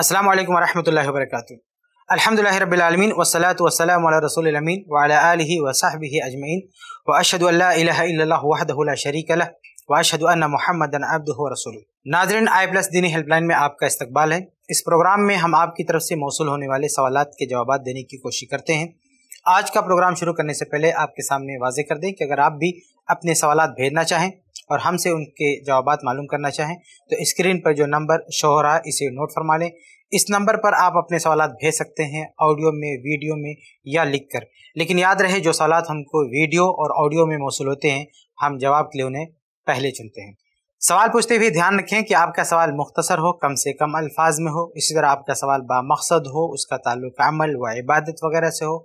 अल्लाम वरहमल वर्क अलहमदिल्ला रबीआलमीन वसलात वसलम रसोलमीन वाली वसाहब अजमैन व अशदुल्ला शरीक वाशद महमद अब्द रसूल नाजरन आई प्लस दीनी हेल्पलाइन में आपका इस्तकबाल है इस प्रोग्राम में हम आपकी तरफ से मौसू होने वाले सवाल के जवाब देने की कोशिश करते हैं आज का प्रोग्राम शुरू करने से पहले आपके सामने वाजे कर दें कि अगर आप भी अपने सवाल भेजना चाहें और हमसे उनके जवाब मालूम करना चाहें तो स्क्रीन पर जो नंबर शो हो रहा है इसे नोट फरमा लें इस नंबर पर आप अपने सवाल भेज सकते हैं ऑडियो में वीडियो में या लिख कर लेकिन याद रहे जो सवाल हमको वीडियो और ऑडियो में मौसू होते हैं हम जवाब के लिए उन्हें पहले चुनते हैं सवाल पूछते हुए ध्यान रखें कि आपका सवाल मुख्तसर हो कम से कम अल्फाज में हो इसी तरह आपका सवाल बामकसद हो उसका ताल्लुक अमल व इबादत वगैरह से हो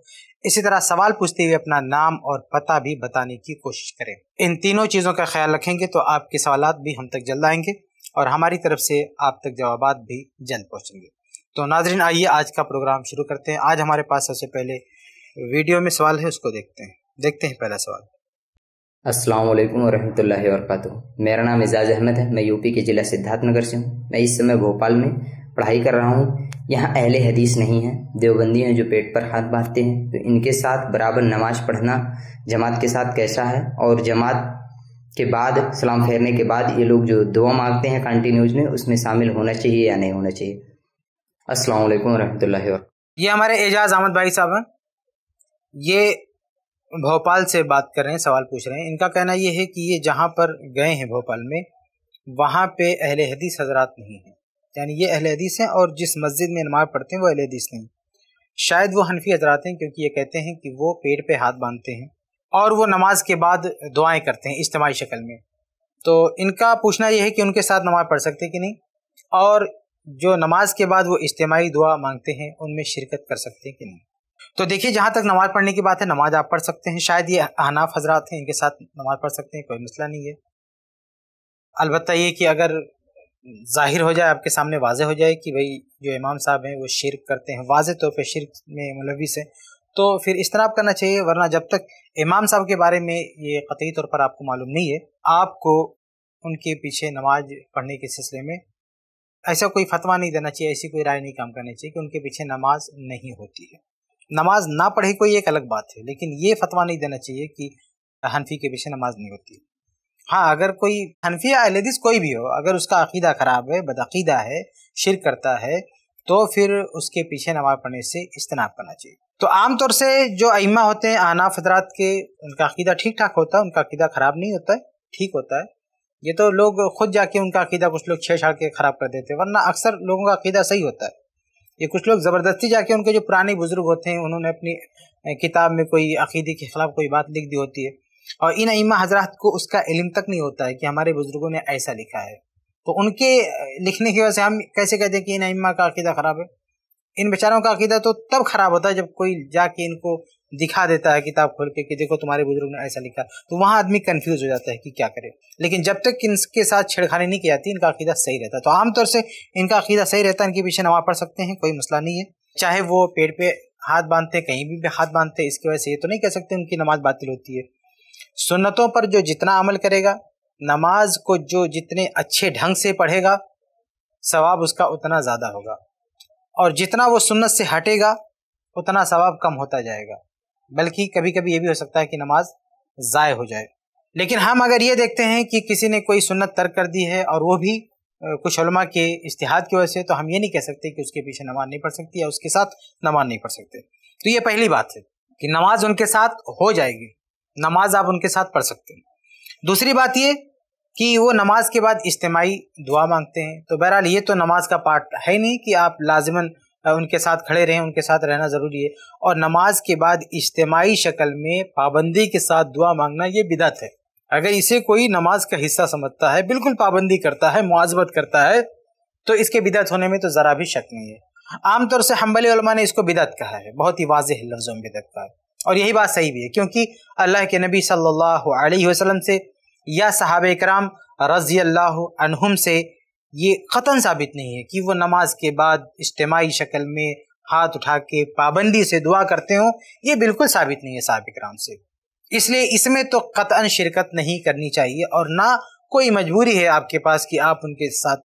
इसी तरह सवाल पूछते हुए अपना नाम और पता भी बताने की कोशिश करें इन तीनों चीज़ों का ख्याल रखेंगे तो आपके सवाल भी हम तक जल्द आएंगे और हमारी तरफ से आप तक जवाब भी जल्द पहुँचेंगे तो नाजरीन आइए आज का प्रोग्राम शुरू करते हैं आज हमारे पास सबसे पहले वीडियो में सवाल है उसको देखते हैं देखते हैं पहला सवाल अस्सलाम वालेकुम वरहमतुल्लाहि वरकatuh मेरा नाम एजाज अहमद है मैं यूपी के ज़िला सिद्धार्थनगर से हूँ मैं इस समय भोपाल में पढ़ाई कर रहा हूँ यहाँ अहले हदीस नहीं है देवबंदी हैं जो पेट पर हाथ बांधते हैं तो इनके साथ बराबर नमाज पढ़ना जमात के साथ कैसा है और जमात के बाद सलाम फेरने के बाद ये लोग जो दुआ मांगते हैं कंटिन्यूज में उसमें शामिल होना चाहिए या नहीं होना चाहिए अस्सलाम वालेकुम रहमतुल्लाहि ये हमारे एजाज अहमद भाई साहब हैं ये भोपाल से बात कर रहे हैं सवाल पूछ रहे हैं इनका कहना ये है कि ये जहाँ पर गए हैं भोपाल में वहाँ पे अहल हदीस हजरात नहीं हैं यानी ये अहल हदीस हैं और जिस मस्जिद में नमाज पढ़ते हैं वो अहल हदीस नहीं शायद वो हनफी हजरात हैं क्योंकि ये कहते हैं कि वो पेड़ पे हाथ बांधते हैं और वो नमाज के बाद दुआएं करते हैं इज्तमाही शक्ल में तो इनका पूछना यह है कि उनके साथ नमाज़ पढ़ सकते कि नहीं और जो नमाज के बाद वो इज्तमाही दुआ मांगते हैं उनमें शिरकत कर सकते हैं कि नहीं तो देखिए जहाँ तक नमाज़ पढ़ने की बात है नमाज़ आप पढ़ सकते हैं शायद ये अहनाफ हजरात हैं इनके साथ नमाज़ पढ़ सकते हैं कोई मसला नहीं है अलबत् ये कि अगर जाहिर हो जाए आपके सामने वाज हो जाए कि भाई जो इमाम साहब हैं वो शिरक करते हैं वाज तौर पर शिरक में मुलविस है तो फिर इजतनाब करना चाहिए वरना जब तक इमाम साहब के बारे में ये कतई तौर पर आपको मालूम नहीं है आपको उनके पीछे नमाज पढ़ने के सिलसिले में ऐसा कोई फतवा नहीं देना चाहिए ऐसी कोई राय नहीं काम करनी चाहिए कि उनके पीछे नमाज नहीं होती है नमाज ना पढ़े कोई एक अलग बात है लेकिन ये फतवा नहीं देना चाहिए कि हनफी के पीछे नमाज नहीं होती हाँ अगर कोई हनफी या कोई भी हो अगर उसका अकीदा ख़राब है बदअीदा है शिर करता है तो फिर उसके पीछे नमाज पढ़ने से इज्तनाब करना चाहिए तो आमतौर से जो अइमा होते हैं आनाफ हजरात के उनका अकीदा ठीक ठाक होता है उनका अकीदा ख़राब नहीं होता है ठीक होता है ये तो लोग खुद जाके उनका अकीदा कुछ लोग छेड़छाड़ के ख़राब कर देते हैं वरना अक्सर लोगों का अकीदा सही होता है ये कुछ लोग ज़बरदस्ती जाके उनके जो पुराने बुज़ुर्ग होते हैं उन्होंने अपनी किताब में कोई अकीदे के ख़िलाफ़ कोई बात लिख दी होती है और इन अइमा हजरात को उसका इलम तक नहीं होता है कि हमारे बुज़ुर्गों ने ऐसा लिखा है तो उनके लिखने की वजह से हम कैसे कहते हैं कि इन अइमा का अकीदा ख़राब है इन बेचारों का अकीदा तो तब खराब होता है जब कोई जाके इनको दिखा देता है किताब खोल के कि देखो तुम्हारे बुजुर्ग ने ऐसा लिखा तो वहाँ आदमी कन्फ्यूज हो जाता है कि क्या करे लेकिन जब तक इनके साथ छेड़खानी नहीं की जाती इनका अकीदा सही रहता है तो आमतौर से इनका अकीदा सही रहता है इनके पीछे नमाज पढ़ सकते हैं कोई मसला नहीं है चाहे वो पेड़ पे हाथ बांधते कहीं भी हाथ बांधते हैं इसकी वजह से ये तो नहीं कह सकते उनकी नमाज बातिल होती है सुन्नतों पर जो जितना अमल करेगा नमाज को जो जितने अच्छे ढंग से पढ़ेगा सवाब उसका उतना ज़्यादा होगा और जितना वो सुन्नत से हटेगा उतना सवाब कम होता जाएगा बल्कि कभी कभी ये भी हो सकता है कि नमाज ज़ाय हो जाए लेकिन हम अगर ये देखते हैं कि किसी ने कोई सुन्नत तर्क कर दी है और वो भी कुछ उलमा के इश्तिहाद की वजह से तो हम ये नहीं कह सकते कि उसके पीछे नमाज नहीं पढ़ सकती या उसके साथ नमाज नहीं पढ़ सकते तो ये पहली बात है कि नमाज उनके साथ हो जाएगी नमाज आप उनके साथ पढ़ सकते हैं दूसरी बात ये कि वो नमाज के बाद इज्तमाही दुआ मांगते हैं तो बहरहाल ये तो नमाज का पार्ट है नहीं कि आप लाजमन उनके साथ खड़े रहें उनके साथ रहना ज़रूरी है और नमाज के बाद इज्तमाही शक्ल में पाबंदी के साथ दुआ मांगना ये बिदत है अगर इसे कोई नमाज का हिस्सा समझता है बिल्कुल पाबंदी करता है मुआजबत करता है तो इसके बिदत होने में तो ज़रा भी शक नहीं है आमतौर से हम्बल ने इसको बिदत कहा है बहुत ही वाज लफ्ज़ों में बिदत कहा है और यही बात सही भी है क्योंकि अल्लाह के नबी सल्लल्लाहु अलैहि वसल्लम से या साहब कराम रज़ी अनहुम से ये ख़तन साबित नहीं है कि वो नमाज के बाद इज्तमाही शक्ल में हाथ उठा के पाबंदी से दुआ करते हों ये बिल्कुल साबित नहीं है साहब कराम से इसलिए इसमें तो कतन शिरकत नहीं करनी चाहिए और ना कोई मजबूरी है आपके पास कि आप उनके साथ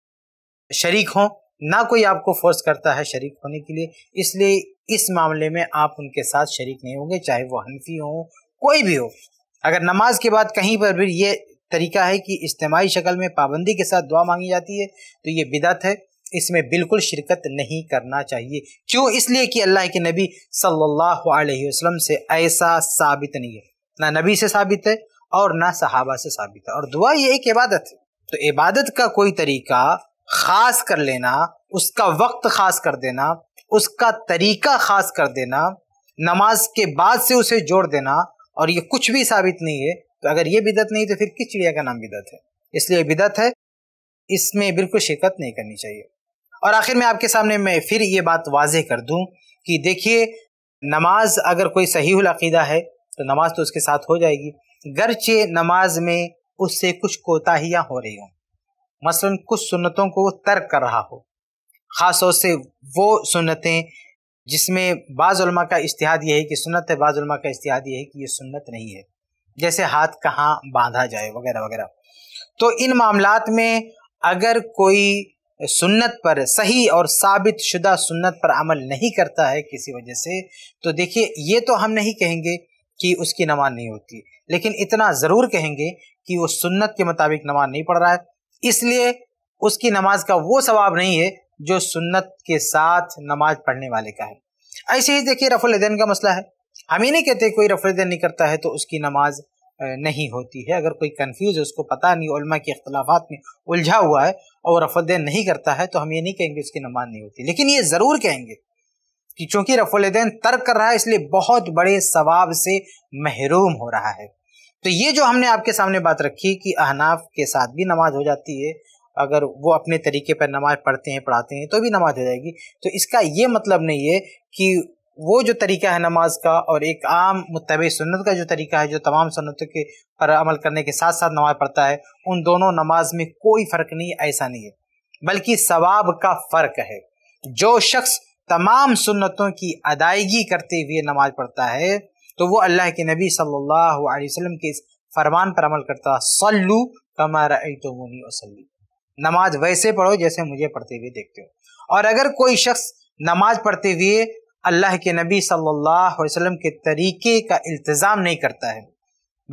शरीक हों ना कोई आपको फोर्स करता है शरीक होने के लिए इसलिए इस मामले में आप उनके साथ शरीक नहीं होंगे चाहे वो हनफी हों कोई भी हो अगर नमाज के बाद कहीं पर भी ये तरीका है कि इज्तमाही शक्ल में पाबंदी के साथ दुआ मांगी जाती है तो ये बिदत है इसमें बिल्कुल शिरकत नहीं करना चाहिए क्यों इसलिए कि अल्लाह के नबी सल्लल्लाहु अलैहि वसल्लम से ऐसा साबित नहीं है ना नबी से साबित है और ना सहाबा से साबित है और दुआ ये एक इबादत है तो इबादत का कोई तरीका खास कर लेना उसका वक्त खास कर देना उसका तरीका खास कर देना नमाज के बाद से उसे जोड़ देना और ये कुछ भी साबित नहीं है तो अगर ये बिदत नहीं तो फिर किस चिड़िया का नाम बिदत है इसलिए बिदत है इसमें बिल्कुल शिरकत नहीं करनी चाहिए और आखिर में आपके सामने मैं फिर ये बात वाजह कर दूं कि देखिए नमाज अगर कोई सही अकीदा है तो नमाज तो उसके साथ हो जाएगी गरचे नमाज में उससे कुछ कोताहियाँ हो रही हों मसलन कुछ सुन्नतों को वो तर्क कर रहा हो ख़ास तौर से वो सुन्नतें जिसमें बाज़ुलमा का इश्तिहाद यह है कि सुन्नत है बाज़ुलमा का इश्तिहाद यह है कि ये सुन्नत नहीं है जैसे हाथ कहाँ बांधा जाए वगैरह वगैरह तो इन मामलात में अगर कोई सुन्नत पर सही और साबित शुदा सुन्नत पर अमल नहीं करता है किसी वजह से तो देखिए ये तो हम नहीं कहेंगे कि उसकी नमाज नहीं होती लेकिन इतना ज़रूर कहेंगे कि वो सुन्नत के मुताबिक नमाज नहीं पढ़ रहा है इसलिए उसकी नमाज का वो सवाब नहीं है जो सुन्नत के साथ नमाज पढ़ने वाले का है ऐसे ही देखिए रफुल दिन का मसला है हम ही नहीं कहते कोई रफुल दिन नहीं करता है तो उसकी नमाज नहीं होती है अगर कोई कन्फ्यूज है उसको पता नहीं के अख्तलाफात में उलझा हुआ है और वो रफुल नहीं करता है तो हम ये नहीं कहेंगे उसकी नमाज नहीं होती लेकिन ये ज़रूर कहेंगे कि चूँकि रफुल तर्क कर रहा है इसलिए बहुत बड़े सवाब से महरूम हो रहा है तो ये जो हमने आपके सामने बात रखी कि अहनाफ के साथ भी नमाज हो जाती है अगर वो अपने तरीके पर नमाज़ पढ़ते हैं पढ़ाते हैं तो भी नमाज़ हो जाएगी तो इसका ये मतलब नहीं है कि वो जो तरीका है नमाज का और एक आम मतब सुन्नत का जो तरीका है जो तमाम सुन्नतों के पर अमल करने के साथ साथ नमाज पढ़ता है उन दोनों नमाज में कोई फ़र्क नहीं ऐसा नहीं है बल्कि सवाब का फ़र्क है जो शख्स तमाम सुन्नतों की अदायगी करते हुए नमाज पढ़ता है तो वो अल्लाह के नबी सल्लल्लाहु अलैहि वसल्लम के इस फरमान पर अमल करता सल्लू कमारा तो वसली नमाज वैसे पढ़ो जैसे मुझे पढ़ते हुए देखते हो और अगर कोई शख्स नमाज पढ़ते हुए अल्लाह के नबी सल्लल्लाहु अलैहि वसल्लम के तरीके का इल्तज़ाम नहीं करता है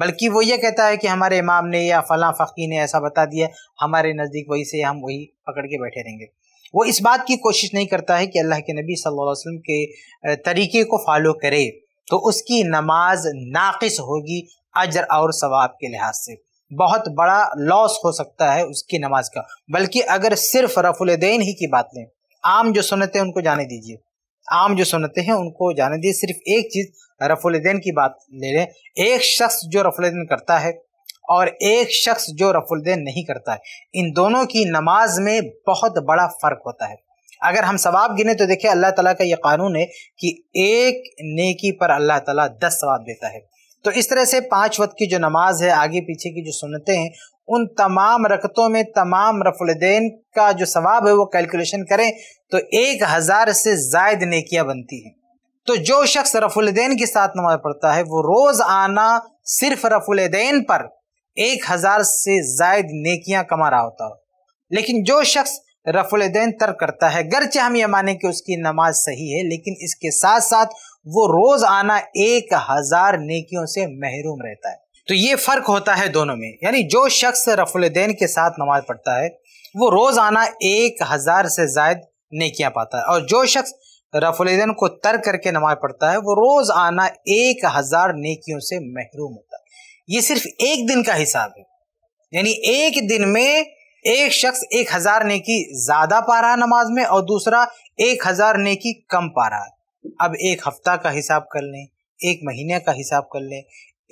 बल्कि वो ये कहता है कि हमारे इमाम ने या फलां फ़कीर ने ऐसा बता दिया हमारे नज़दीक वही से हम वही पकड़ के बैठे रहेंगे वो इस बात की कोशिश नहीं करता है कि अल्लाह के नबी सल्लल्लाहु अलैहि वसल्लम के तरीके को फॉलो करे तो उसकी नमाज नाक़ होगी अजर और सवाब के लिहाज से बहुत बड़ा लॉस हो सकता है उसकी नमाज का बल्कि अगर सिर्फ रफुल ही की बात लें आम जो सुनते हैं उनको जाने दीजिए आम जो सुनते हैं उनको जाने दीजिए सिर्फ एक चीज़ रफुल की बात ले लें एक शख्स जो रफुल करता है और एक शख्स जो रफुल नहीं करता है इन दोनों की नमाज में बहुत बड़ा फ़र्क होता है अगर हम सवाब गिने तो देखिए अल्लाह तला का ये कानून है कि एक नेकी पर अल्लाह तला दस सवाब देता है तो इस तरह से पांच वक्त की जो नमाज है आगे पीछे की जो सुनते हैं उन तमाम रकतों में तमाम रफुलदेन का जो सवाब है वो कैलकुलेशन करें तो एक हज़ार से जायद नेकियां बनती हैं तो जो शख्स रफुलदेन के साथ नमाज पढ़ता है वो रोज़ आना सिर्फ रफुलदेन पर एक हज़ार से जायद नेकियां कमा रहा होता हो लेकिन जो शख्स रफुलदेन तर्क करता है गरचे हम ये माने कि उसकी नमाज सही है लेकिन इसके साथ साथ वो रोज आना एक हजार नेकियों से महरूम रहता है तो ये फर्क होता है दोनों में यानी जो शख्स रफुलदैन के साथ नमाज पढ़ता है वो रोज आना एक हजार से जायद नेकियां पाता है और जो शख्स रफुलदैन को तर करके नमाज पढ़ता है वो रोज आना एक हजार नेकियों से महरूम होता है ये सिर्फ एक दिन का हिसाब है यानी एक दिन में एक शख्स एक हजार नेकी ज्यादा पा रहा है नमाज में और दूसरा एक हजार नेकी कम पा रहा है अब एक हफ्ता का हिसाब कर लें एक महीने का हिसाब कर लें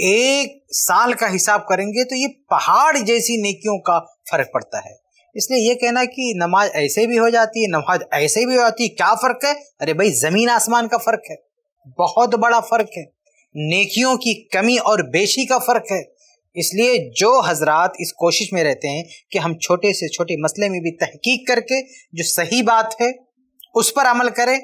एक साल का हिसाब करेंगे तो ये पहाड़ जैसी नेकियों का फर्क पड़ता है इसलिए ये कहना कि नमाज ऐसे भी हो जाती है नमाज ऐसे भी हो जाती है क्या फ़र्क है अरे भाई ज़मीन आसमान का फ़र्क है बहुत बड़ा फ़र्क है नेकियों की कमी और बेशी का फ़र्क है इसलिए जो हजरात इस कोशिश में रहते हैं कि हम छोटे से छोटे मसले में भी तहकीक करके जो सही बात है उस पर अमल करें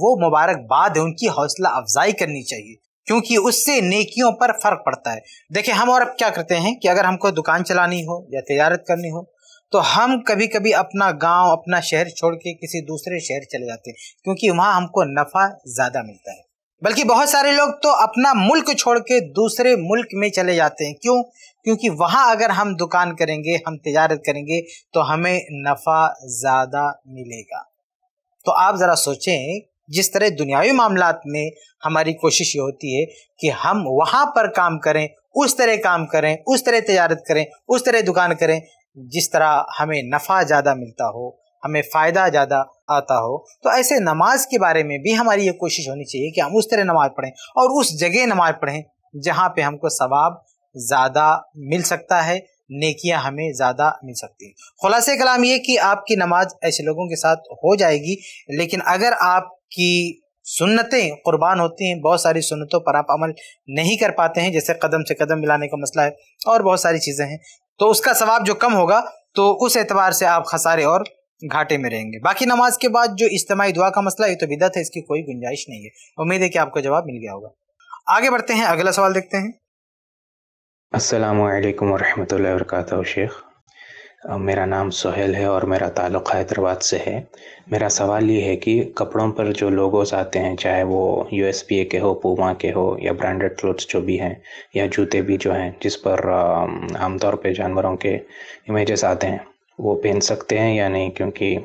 वो मुबारकबाद है उनकी हौसला अफजाई करनी चाहिए क्योंकि उससे नेकियों पर फर्क पड़ता है देखिए हम और अब क्या करते हैं कि अगर हमको दुकान चलानी हो या तजारत करनी हो तो हम कभी कभी अपना गांव अपना शहर छोड़ के किसी दूसरे शहर चले जाते हैं क्योंकि वहां हमको नफ़ा ज़्यादा मिलता है बल्कि बहुत सारे लोग तो अपना मुल्क छोड़ के दूसरे मुल्क में चले जाते हैं क्यों क्योंकि वहां अगर हम दुकान करेंगे हम तजारत करेंगे तो हमें नफ़ा ज़्यादा मिलेगा तो आप ज़रा सोचें जिस तरह दुनियावी मामला में हमारी कोशिश ये होती है कि हम वहाँ पर काम करें उस तरह काम करें उस तरह तजारत करें उस तरह दुकान करें जिस तरह हमें नफ़ा ज़्यादा मिलता हो हमें फ़ायदा ज़्यादा आता हो तो ऐसे नमाज के बारे में भी हमारी ये कोशिश होनी चाहिए कि हम उस तरह नमाज़ पढ़ें और उस जगह नमाज़ पढ़ें जहाँ पे हमको सवाब ज़्यादा मिल सकता है नेकियां हमें ज़्यादा मिल सकती हैं खुलास कलाम ये कि आपकी नमाज ऐसे लोगों के साथ हो जाएगी लेकिन अगर आपकी सुन्नतें कुर्बान होती हैं बहुत सारी सुन्नतों पर आप अमल नहीं कर पाते हैं जैसे कदम से कदम मिलाने का मसला है और बहुत सारी चीज़ें हैं तो उसका स्वाब जो कम होगा तो उस एतबार से आप खसारे और घाटे में रहेंगे बाकी नमाज के बाद जो इज्तमाही दुआ का मसला है तो बिदत है इसकी कोई गुंजाइश नहीं है उम्मीद है कि आपको जवाब मिल गया होगा आगे बढ़ते हैं अगला सवाल देखते हैं अस्सलाम वरहमल वर्क शेख मेरा नाम सोहेल है और मेरा ताल्लुक हैदराबाद से है मेरा सवाल ये है कि कपड़ों पर जो लोगोस आते हैं चाहे वो यू एस पी ए के हो पूमा के हो या ब्रांडेड क्लोथ्स जो भी हैं या जूते भी जो हैं जिस पर आमतौर पर जानवरों के इमेजेस आते हैं वो पहन सकते हैं या नहीं क्योंकि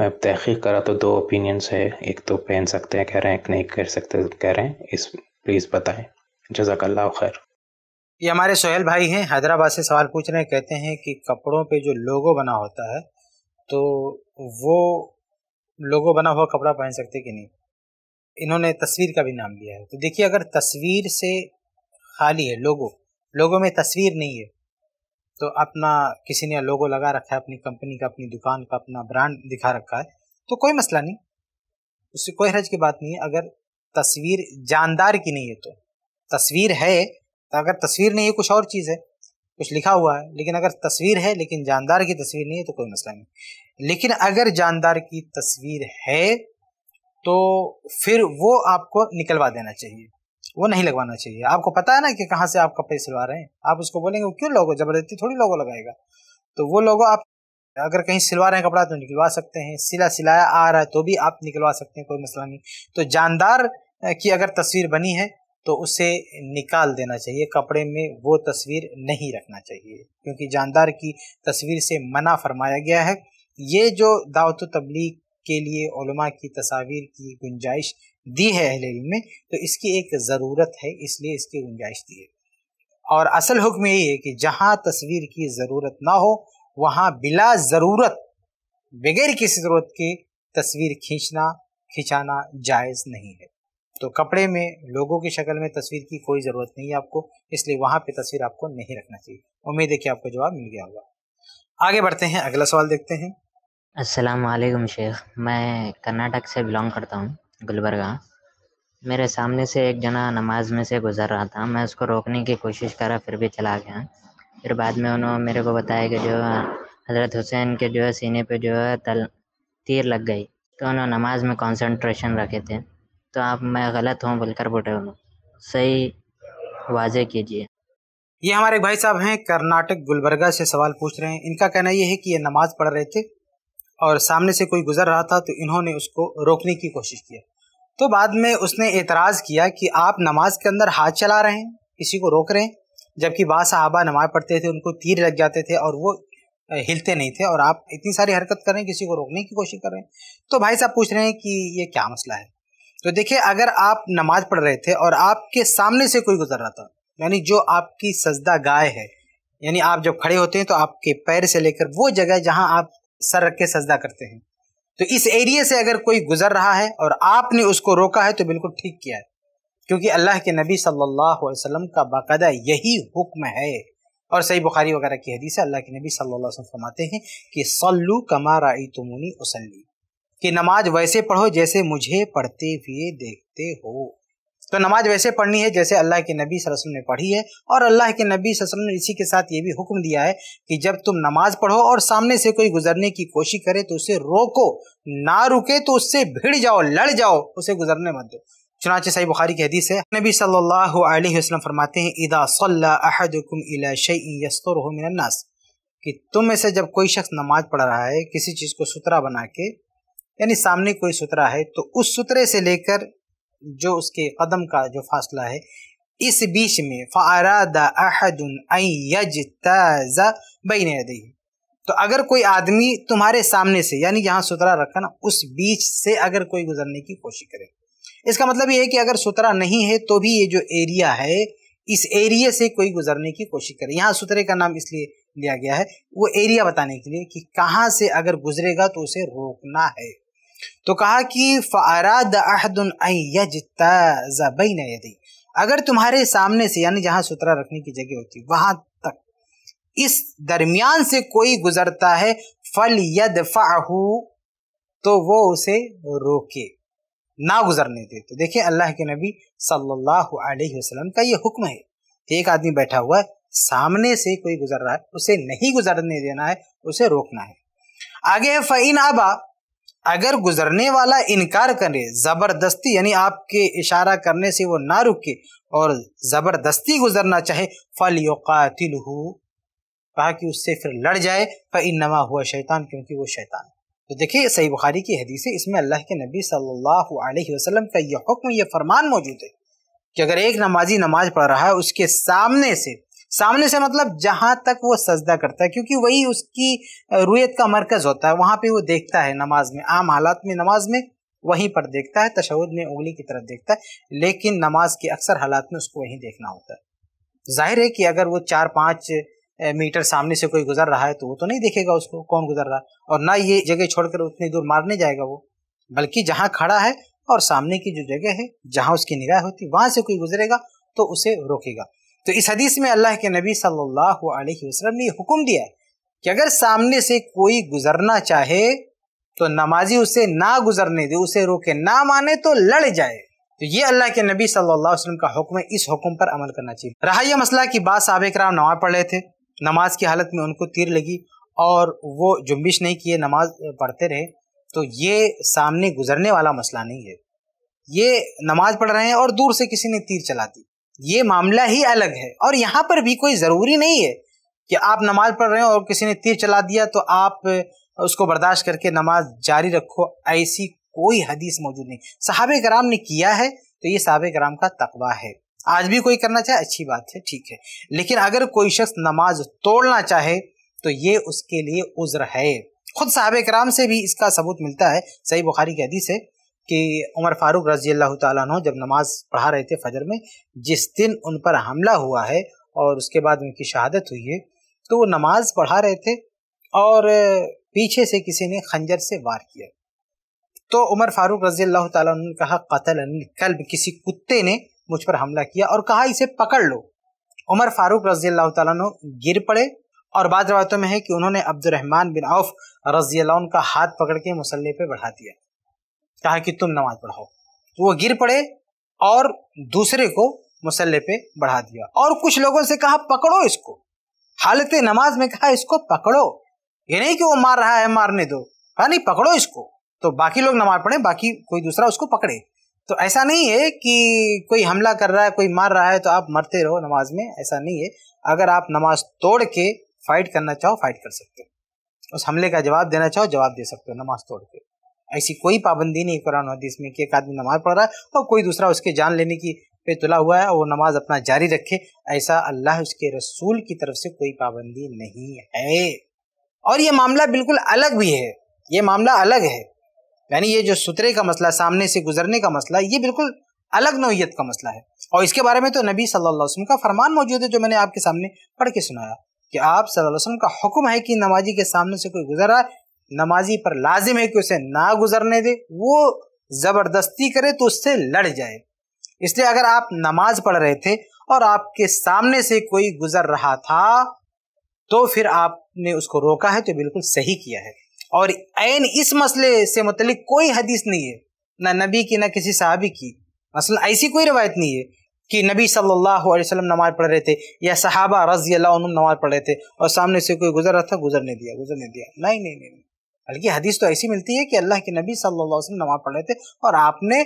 मैं अब तहकीक करा तो दो ओपिनियंस है एक तो पहन सकते हैं कह रहे हैं एक नहीं कर सकते कह रहे हैं इस प्लीज़ बताएँ जजाकल्ला खैर ये हमारे सोहेल भाई हैं हैदराबाद से सवाल पूछ रहे हैं कहते हैं कि कपड़ों पे जो लोगो बना होता है तो वो लोगो बना हुआ कपड़ा पहन सकते कि नहीं इन्होंने तस्वीर का भी नाम लिया है तो देखिए अगर तस्वीर से खाली है लोगो लोगों में तस्वीर नहीं है तो अपना किसी ने लोगो लगा रखा है अपनी कंपनी का अपनी दुकान का अपना ब्रांड दिखा रखा है तो कोई मसला नहीं उससे कोई हरज की बात नहीं है अगर तस्वीर जानदार की नहीं है तो तस्वीर है तो अगर तस्वीर नहीं है कुछ और चीज़ है कुछ लिखा हुआ है लेकिन अगर तस्वीर है लेकिन जानदार की तस्वीर नहीं है तो कोई मसला नहीं लेकिन अगर जानदार की तस्वीर है तो फिर वो आपको निकलवा देना चाहिए वो नहीं लगवाना चाहिए आपको पता है ना कि कहाँ से आप कपड़े सिलवा रहे हैं आप उसको बोलेंगे क्यों लोगो जबरदस्ती थोड़ी लोगो लगाएगा तो वो लोगो आप अगर कहीं सिलवा रहे हैं कपड़ा तो निकलवा सकते हैं सिला सिलाया आ रहा है तो भी आप निकलवा सकते हैं कोई मसला नहीं तो जानदार की अगर तस्वीर बनी है तो उसे निकाल देना चाहिए कपड़े में वो तस्वीर नहीं रखना चाहिए क्योंकि जानदार की तस्वीर से मना फरमाया गया है ये जो दावत तबलीग के लिए की तस्वीर की गुंजाइश दी है अहल में तो इसकी एक ज़रूरत है इसलिए इसकी गुंजाइश दी है और असल हुक्म यही है कि जहाँ तस्वीर की ज़रूरत ना हो वहाँ बिला ज़रूरत बगैर किसी ज़रूरत के तस्वीर खींचना खिंचाना जायज़ नहीं है तो कपड़े में लोगों की शक्ल में तस्वीर की कोई ज़रूरत नहीं है आपको इसलिए वहाँ पे तस्वीर आपको नहीं रखना चाहिए उम्मीद है कि आपको जवाब मिल गया होगा आगे बढ़ते हैं अगला सवाल देखते हैं असलम शेख मैं कर्नाटक से बिलोंग करता हूँ गुलबर्गा मेरे सामने से एक जना नमाज में से गुजर रहा था मैं उसको रोकने की कोशिश करा फिर भी चला गया फिर बाद में उन्होंने मेरे को बताया कि जो हज़रत हुसैन के जो है सीने पे जो है तल तीर लग गई तो उन्होंने नमाज में कंसंट्रेशन रखे थे तो आप मैं गलत हूँ बोलकर बोल रहे हूँ सही वाजे कीजिए ये हमारे भाई साहब हैं कर्नाटक गुलबर्गा से सवाल पूछ रहे हैं इनका कहना यह है कि ये नमाज पढ़ रहे थे और सामने से कोई गुजर रहा था तो इन्होंने उसको रोकने की कोशिश किया तो बाद में उसने एतराज़ किया कि आप नमाज के अंदर हाथ चला रहे हैं किसी को रोक रहे हैं जबकि बाद साहबा नमाज पढ़ते थे उनको तीर लग जाते थे और वो हिलते नहीं थे और आप इतनी सारी हरकत कर रहे हैं किसी को रोकने की कोशिश कर रहे हैं तो भाई साहब पूछ रहे हैं कि ये क्या मसला है तो देखिए अगर आप नमाज पढ़ रहे थे और आपके सामने से कोई गुजर रहा था यानी जो आपकी सजदा गाय है यानी आप जब खड़े होते हैं तो आपके पैर से लेकर वो जगह जहां आप सर रख के सजदा करते हैं तो इस एरिए से अगर कोई गुजर रहा है और आपने उसको रोका है तो बिल्कुल ठीक किया है क्योंकि अल्लाह के नबी सल्लल्लाहु अलैहि वसल्लम का बाकायदा यही हुक्म है और सही बुखारी वगैरह की हदीस है अल्लाह के नबी सल्लल्लाहु अलैहि वसल्लम फरमाते हैं कि सल्लू कमा राई तुमुनी उसली कि नमाज वैसे पढ़ो जैसे मुझे पढ़ते हुए देखते हो तो नमाज वैसे पढ़नी है जैसे अल्लाह के नबी वसल्लम ने पढ़ी है और अल्लाह के नबी वसल्लम ने इसी के साथ ये भी हुक्म दिया है कि जब तुम नमाज पढ़ो और सामने से कोई गुजरने की कोशिश करे तो उसे रोको ना रुके तो उससे भिड़ जाओ लड़ जाओ उसे गुजरने मत दो चुनाच सही बुखारी की हदीस है नबी सल्लल्लाहु अलैहि वसल्लम फरमाते हैं इदा सल्लाहकुम इला मिनन्नास कि तुम में से जब कोई शख्स नमाज पढ़ रहा है किसी चीज़ को सुतरा बना के यानी सामने कोई सुतरा है तो उस सुतरे से लेकर जो उसके कदम का जो फासला है इस बीच में फ़ारादी तो अगर कोई आदमी तुम्हारे सामने से यानी जहाँ सुतरा रखा ना उस बीच से अगर कोई गुजरने की कोशिश करे इसका मतलब ये है कि अगर सुतरा नहीं है तो भी ये जो एरिया है इस एरिया से कोई गुजरने की कोशिश करे यहाँ सुतरे का नाम इसलिए लिया गया है वो एरिया बताने के लिए कि कहाँ से अगर गुजरेगा तो उसे रोकना है तो कहा कि यदि अगर तुम्हारे सामने से यानी जहां सुतरा रखने की जगह होती वहां तक इस दरमियान से कोई गुजरता है फल यद फाहू तो वो उसे रोके ना गुजरने दे तो देखिए अल्लाह के नबी सल्लल्लाहु अलैहि वसल्लम का ये हुक्म है एक आदमी बैठा हुआ है सामने से कोई गुजर रहा है उसे नहीं गुजरने देना है उसे रोकना है आगे है फ़ैन आबा अगर गुजरने वाला इनकार करे ज़बरदस्ती यानी आपके इशारा करने से वो ना रुके और ज़बरदस्ती गुजरना चाहे फल योकातिल कहा कि उससे फिर लड़ जाए पर इन इनमा हुआ शैतान क्योंकि वो शैतान तो देखिए सही बुखारी की हदीस है इसमें अल्लाह के नबी सल्लल्लाहु अलैहि वसल्लम का यह हुक्म यह फरमान मौजूद है कि अगर एक नमाजी नमाज पढ़ रहा है उसके सामने से सामने से मतलब जहाँ तक वो सजदा करता है क्योंकि वही उसकी रुयत का मरकज़ होता है वहां पे वो देखता है नमाज में आम हालात में नमाज में वहीं पर देखता है तशद में उंगली की तरफ देखता है लेकिन नमाज के अक्सर हालात में उसको वहीं देखना होता है जाहिर है कि अगर वो चार पाँच मीटर सामने से कोई गुजर रहा है तो वो तो नहीं देखेगा उसको कौन गुजर रहा है और ना ये जगह छोड़कर उतनी दूर मारने जाएगा वो बल्कि जहाँ खड़ा है और सामने की जो जगह है जहाँ उसकी निगाह होती वहाँ से कोई गुजरेगा तो उसे रोकेगा तो इस हदीस में अल्लाह के नबी सल्लल्लाहु अलैहि वसल्लम ने हुक्म दिया कि अगर सामने से कोई गुजरना चाहे तो नमाजी उसे ना गुजरने दे उसे रोके ना माने तो लड़ जाए तो ये अल्लाह के नबी सल्लल्लाहु अलैहि वसल्लम का हुक्म है इस हुक्म पर अमल करना चाहिए रहा यह मसला की बात सबक राम नमाज पढ़ रहे थे नमाज की हालत में उनको तीर लगी और वो जुम्बिश नहीं किए नमाज पढ़ते रहे तो ये सामने गुजरने वाला मसला नहीं है ये नमाज पढ़ रहे हैं और दूर से किसी ने तीर चला दी ये मामला ही अलग है और यहाँ पर भी कोई ज़रूरी नहीं है कि आप नमाज पढ़ रहे हो और किसी ने तीर चला दिया तो आप उसको बर्दाश्त करके नमाज जारी रखो ऐसी कोई हदीस मौजूद नहीं साहब कराम ने किया है तो ये साहब कराम का तकवा है आज भी कोई करना चाहे अच्छी बात है ठीक है लेकिन अगर कोई शख्स नमाज तोड़ना चाहे तो ये उसके लिए उज्र है खुद साहब कराम से भी इसका सबूत मिलता है सही बुखारी की हदीस है कि उमर फारूक रजी अल्लाह तु जब नमाज पढ़ा रहे थे फजर में जिस दिन उन पर हमला हुआ है और उसके बाद उनकी शहादत हुई है तो वो नमाज पढ़ा रहे थे और पीछे से किसी ने खंजर से वार किया तो उमर फारूक रजी अल्लाह तु ने कहा कतल कल्ब किसी कुत्ते ने मुझ पर हमला किया और कहा इसे पकड़ लो उमर फारूक रजी अल्लाह तु गिर पड़े और बाद रवायतों में है कि उन्होंने अब्दुलरहमान बिन औफ रजी का हाथ पकड़ के मुसल्ले पर बढ़ा दिया चाहे कि तुम नमाज पढ़ाओ तो वो गिर पड़े और दूसरे को मुसल्ले पे बढ़ा दिया और कुछ लोगों से कहा पकड़ो इसको हालत नमाज में कहा इसको पकड़ो ये नहीं कि वो मार रहा है मारने दो कहा नहीं पकड़ो इसको तो बाकी लोग नमाज पढ़े बाकी कोई दूसरा उसको पकड़े तो ऐसा नहीं है कि कोई हमला कर रहा है कोई मार रहा है तो आप मरते रहो नमाज में ऐसा नहीं है अगर आप नमाज तोड़ के फाइट करना चाहो फाइट कर सकते हो उस हमले का जवाब देना चाहो जवाब दे सकते हो नमाज तोड़ के ऐसी कोई पाबंदी नहीं कुरान हदीस में कि एक आदमी नमाज पढ़ रहा है और कोई दूसरा उसके जान लेने की पे तुला हुआ है और वो नमाज अपना जारी रखे ऐसा अल्लाह उसके रसूल की तरफ से कोई पाबंदी नहीं है और ये मामला बिल्कुल अलग भी है ये मामला अलग है यानी ये जो सुतरे का मसला सामने से गुजरने का मसला ये बिल्कुल अलग नौीयत का मसला है और इसके बारे में तो नबी सल्लल्लाहु अलैहि वसल्लम का फरमान मौजूद है जो मैंने आपके सामने पढ़ के सुनाया कि आप सल्लल्लाहु अलैहि वसल्लम का हुक्म है कि नमाजी के सामने से कोई गुजर रहा है नमाजी पर लाजिम है कि उसे ना गुजरने दे वो ज़बरदस्ती करे तो उससे लड़ जाए इसलिए अगर आप नमाज पढ़ रहे थे और आपके सामने से कोई गुजर रहा था तो फिर आपने उसको रोका है तो बिल्कुल सही किया है और ऐन इस मसले से मतलब कोई हदीस नहीं है ना नबी की ना किसी साहबी की मसल ऐसी कोई रवायत नहीं है कि नबी सल्लल्लाहु अलैहि वसल्लम नमाज पढ़ रहे थे या सहाबा रजी अल्लाह नमाज पढ़ रहे थे और सामने से कोई गुजर रहा था गुजरने दिया गुजरने दिया नहीं नहीं नहीं बल्कि हदीस तो ऐसी मिलती है कि अल्लाह के नबी सल्लल्लाहु अलैहि वसल्लम नमाज पढ़ रहे थे और आपने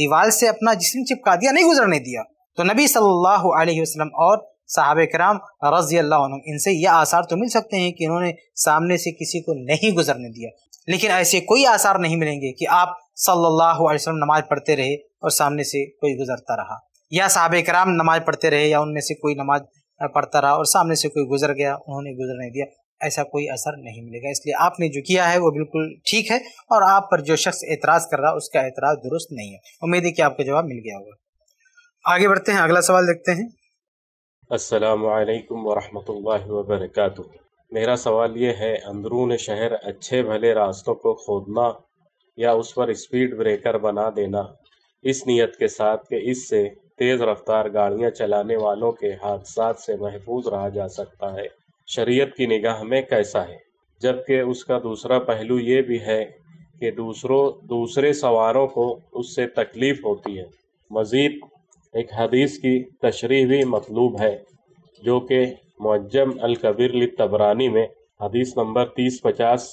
दीवार से अपना जिसम चिपका दिया नहीं गुजरने दिया तो नबी सल्लल्लाहु अलैहि वसल्लम और साहब कराम रजी अल्लाह इनसे यह आसार तो मिल सकते हैं कि इन्होंने सामने से किसी को नहीं गुजरने दिया लेकिन ऐसे कोई आसार नहीं मिलेंगे कि आप सल्लल्लाहु अलैहि वसल्लम नमाज पढ़ते रहे और सामने से कोई गुजरता रहा या साहब कराम नमाज पढ़ते रहे या उनमें से कोई नमाज पढ़ता रहा और सामने से कोई गुजर गया उन्होंने गुजरने दिया ऐसा कोई असर नहीं मिलेगा इसलिए आपने जो किया है वो बिल्कुल ठीक है और आप पर जो शख्स एतराज़ कर रहा है उसका एतराज़ दुरुस्त नहीं है उम्मीद है कि आपको जवाब मिल गया होगा आगे बढ़ते हैं अगला सवाल देखते हैं असलकम वरहमल वबरक मेरा सवाल ये है अंदरून शहर अच्छे भले रास्तों को खोदना या उस पर स्पीड ब्रेकर बना देना इस नियत के साथ कि इससे तेज़ रफ्तार गाड़ियां चलाने वालों के हादसा से महफूज रहा जा सकता है शरीयत की निगाह में कैसा है जबकि उसका दूसरा पहलू ये भी है कि दूसरों दूसरे सवारों को उससे तकलीफ़ होती है मज़ीद एक हदीस की तशरी भी मतलूब है जो कि मुजम अलकबीर तबरानी में हदीस नंबर तीस पचास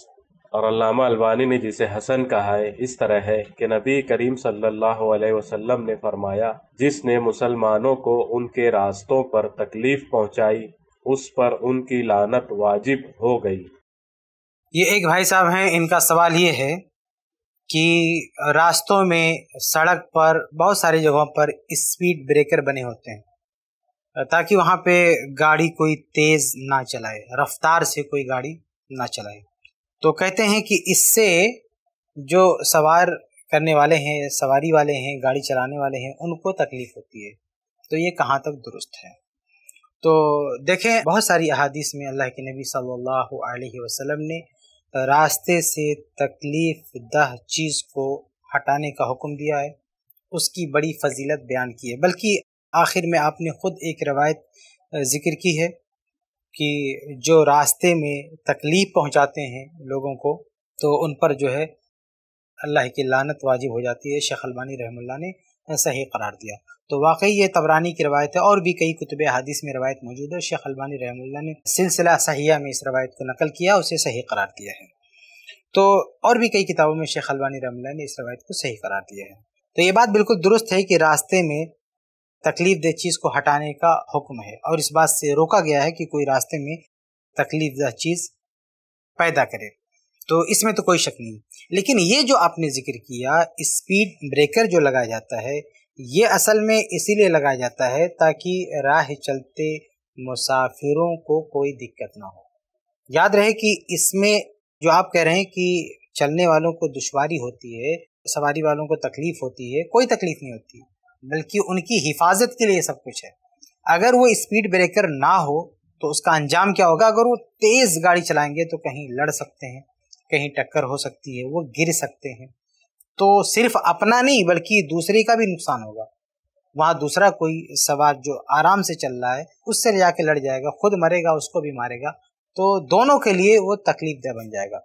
और अल्लामा अलबानी ने जिसे हसन कहा है इस तरह है कि नबी करीम सल्लल्लाहु अलैहि वसल्लम ने फरमाया जिसने मुसलमानों को उनके रास्तों पर तकलीफ़ पहुंचाई उस पर उनकी लानत वाजिब हो गई ये एक भाई साहब हैं इनका सवाल ये है कि रास्तों में सड़क पर बहुत सारी जगहों पर स्पीड ब्रेकर बने होते हैं ताकि वहाँ पे गाड़ी कोई तेज़ ना चलाए रफ्तार से कोई गाड़ी ना चलाए तो कहते हैं कि इससे जो सवार करने वाले हैं सवारी वाले हैं गाड़ी चलाने वाले हैं उनको तकलीफ़ होती है तो ये कहाँ तक दुरुस्त है तो देखें बहुत सारी अहादीस में अल्लाह के नबी सल्लल्लाहु अलैहि वसल्लम ने रास्ते से तकलीफ दह चीज़ को हटाने का हुक्म दिया है उसकी बड़ी फजीलत बयान की है बल्कि आखिर में आपने ख़ुद एक रवायत ज़िक्र की है कि जो रास्ते में तकलीफ़ पहुंचाते हैं लोगों को तो उन पर जो है अल्लाह की लानत वाजिब हो जाती है शेख अलबानी रहमुल्ला ने सही करार दिया तो वाकई ये तबरानी की रवायत है और भी कई कुतब हदीस में रवायत मौजूद है शेख अलबानी रहमुल्ला ने सिलसिला सहिया में इस रवायत को नकल किया उसे सही करार दिया है तो और भी कई किताबों में शेख अलबानी रहमुल्ला ने इस रवायत को सही करार दिया है तो ये बात बिल्कुल दुरुस्त है कि रास्ते में तकलीफ दह चीज़ को हटाने का हुक्म है और इस बात से रोका गया है कि कोई रास्ते में तकलीफ दह चीज़ पैदा करे तो इसमें तो कोई शक नहीं लेकिन ये जो आपने जिक्र किया स्पीड ब्रेकर जो लगाया जाता है ये असल में इसीलिए लगाया जाता है ताकि राह चलते मुसाफिरों को कोई दिक्कत ना हो याद रहे कि इसमें जो आप कह रहे हैं कि चलने वालों को दुश्वारी होती है सवारी वालों को तकलीफ होती है कोई तकलीफ नहीं होती बल्कि उनकी हिफाजत के लिए सब कुछ है अगर वो स्पीड ब्रेकर ना हो तो उसका अंजाम क्या होगा अगर वो तेज़ गाड़ी चलाएंगे तो कहीं लड़ सकते हैं कहीं टक्कर हो सकती है वो गिर सकते हैं तो सिर्फ अपना नहीं बल्कि दूसरे का भी नुकसान होगा वहाँ दूसरा कोई सवार जो आराम से चल रहा है उससे जाके लड़ जाएगा खुद मरेगा उसको भी मारेगा तो दोनों के लिए वो तकलीफदेह बन जाएगा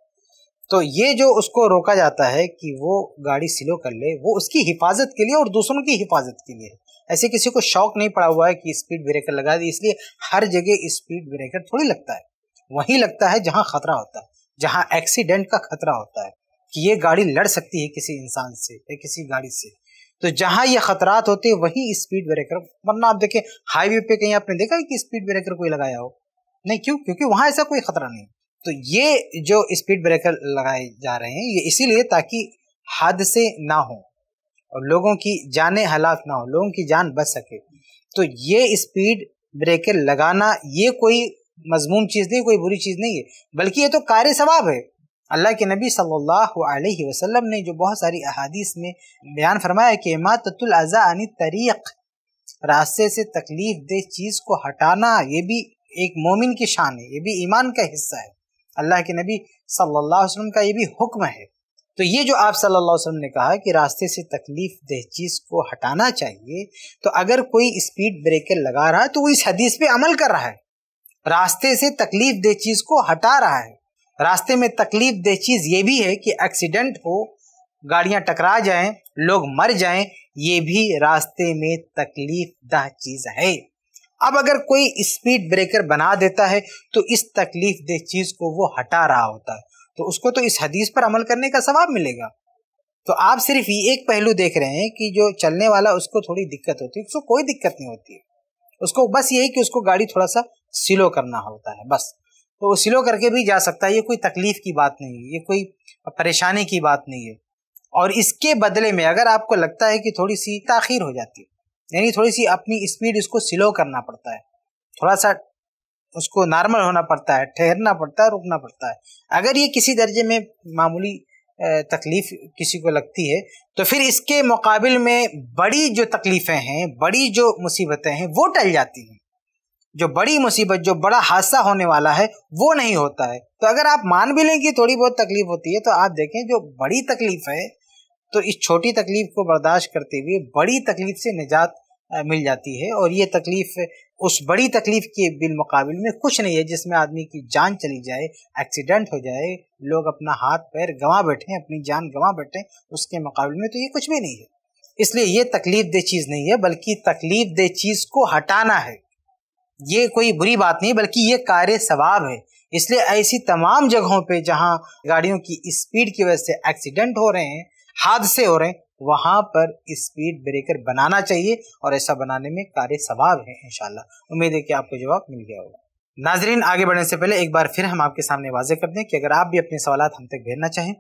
तो ये जो उसको रोका जाता है कि वो गाड़ी स्लो कर ले वो उसकी हिफाजत के लिए और दूसरों की हिफाजत के लिए ऐसे किसी को शौक नहीं पड़ा हुआ है कि स्पीड ब्रेकर लगा दी इसलिए हर जगह स्पीड ब्रेकर थोड़ी लगता है वहीं लगता है जहाँ खतरा होता है जहाँ एक्सीडेंट का खतरा होता है कि ये गाड़ी लड़ सकती है किसी इंसान से या किसी गाड़ी से तो जहां ये खतरात होते वही स्पीड ब्रेकर वरना आप देखें हाईवे पे कहीं आपने देखा है कि स्पीड ब्रेकर कोई लगाया हो नहीं क्यों क्योंकि वहां ऐसा कोई खतरा नहीं तो ये जो स्पीड ब्रेकर लगाए जा रहे हैं ये इसीलिए ताकि हादसे ना हो और लोगों की जाने हलाक ना हो लोगों की जान बच सके तो ये स्पीड ब्रेकर लगाना ये कोई मजमूम चीज़ नहीं कोई बुरी चीज़ नहीं है बल्कि ये तो कार्य सवाब है अल्लाह के नबी सल्लल्लाहु अलैहि वसल्लम ने जो बहुत सारी अहादीस में बयान फरमाया कि मातुल अज़ा अन तरीक़ रास्ते से तकलीफ दे चीज़ को हटाना ये भी एक मोमिन की शान है ये भी ईमान का हिस्सा है अल्लाह के नबी सल्लल्लाहु अलैहि वसल्लम का ये भी हुक्म है तो ये जो आप सल्लल्लाहु अलैहि वसल्लम ने कहा कि रास्ते से तकलीफ दह चीज़ को हटाना चाहिए तो अगर कोई स्पीड ब्रेकर लगा रहा है तो वो इस हदीस पे अमल कर रहा है रास्ते से तकलीफ दह चीज़ को हटा रहा है रास्ते में तकलीफ दे चीज़ ये भी है कि एक्सीडेंट हो गाड़ियां टकरा जाएं लोग मर जाएं ये भी रास्ते में तकलीफ दह चीज़ है अब अगर कोई स्पीड ब्रेकर बना देता है तो इस तकलीफ दे चीज़ को वो हटा रहा होता है तो उसको तो इस हदीस पर अमल करने का सवाब मिलेगा तो आप सिर्फ ये एक पहलू देख रहे हैं कि जो चलने वाला उसको थोड़ी दिक्कत होती है उसको कोई दिक्कत नहीं होती है उसको बस यही कि उसको गाड़ी थोड़ा सा स्लो करना होता है बस तो वो स्लो करके भी जा सकता है ये कोई तकलीफ़ की बात नहीं है ये कोई परेशानी की बात नहीं है और इसके बदले में अगर आपको लगता है कि थोड़ी सी ताखिर हो जाती है यानी थोड़ी सी अपनी स्पीड इसको स्लो करना पड़ता है थोड़ा सा उसको नॉर्मल होना पड़ता है ठहरना पड़ता है रुकना पड़ता है अगर ये किसी दर्जे में मामूली तकलीफ किसी को लगती है तो फिर इसके मुकाबले में बड़ी जो तकलीफ़ें हैं बड़ी जो मुसीबतें हैं वो टल जाती हैं जो बड़ी मुसीबत जो बड़ा हादसा होने वाला है वो नहीं होता है तो अगर आप मान भी लें कि थोड़ी बहुत तकलीफ होती है तो आप देखें जो बड़ी तकलीफ है तो इस छोटी तकलीफ को बर्दाश्त करते हुए बड़ी तकलीफ से निजात मिल जाती है और ये तकलीफ उस बड़ी तकलीफ के बिलमुकाबिल में कुछ नहीं है जिसमें आदमी की जान चली जाए एक्सीडेंट हो जाए लोग अपना हाथ पैर गंवा बैठे अपनी जान गंवा बैठे उसके मुकाबले में तो ये कुछ भी नहीं है इसलिए ये तकलीफ दे चीज़ नहीं है बल्कि तकलीफ दे चीज़ को हटाना है ये कोई बुरी बात नहीं बल्कि ये कार्य सवाब है इसलिए ऐसी तमाम जगहों पे जहाँ गाड़ियों की स्पीड की वजह से एक्सीडेंट हो रहे हैं हादसे हो रहे हैं वहाँ पर स्पीड ब्रेकर बनाना चाहिए और ऐसा बनाने में कार्य सवाब है इनशाला उम्मीद है कि आपको जवाब मिल गया होगा नाजरीन आगे बढ़ने से पहले एक बार फिर हम आपके सामने वाजे कर दें कि अगर आप भी अपने सवाल हम तक भेजना चाहें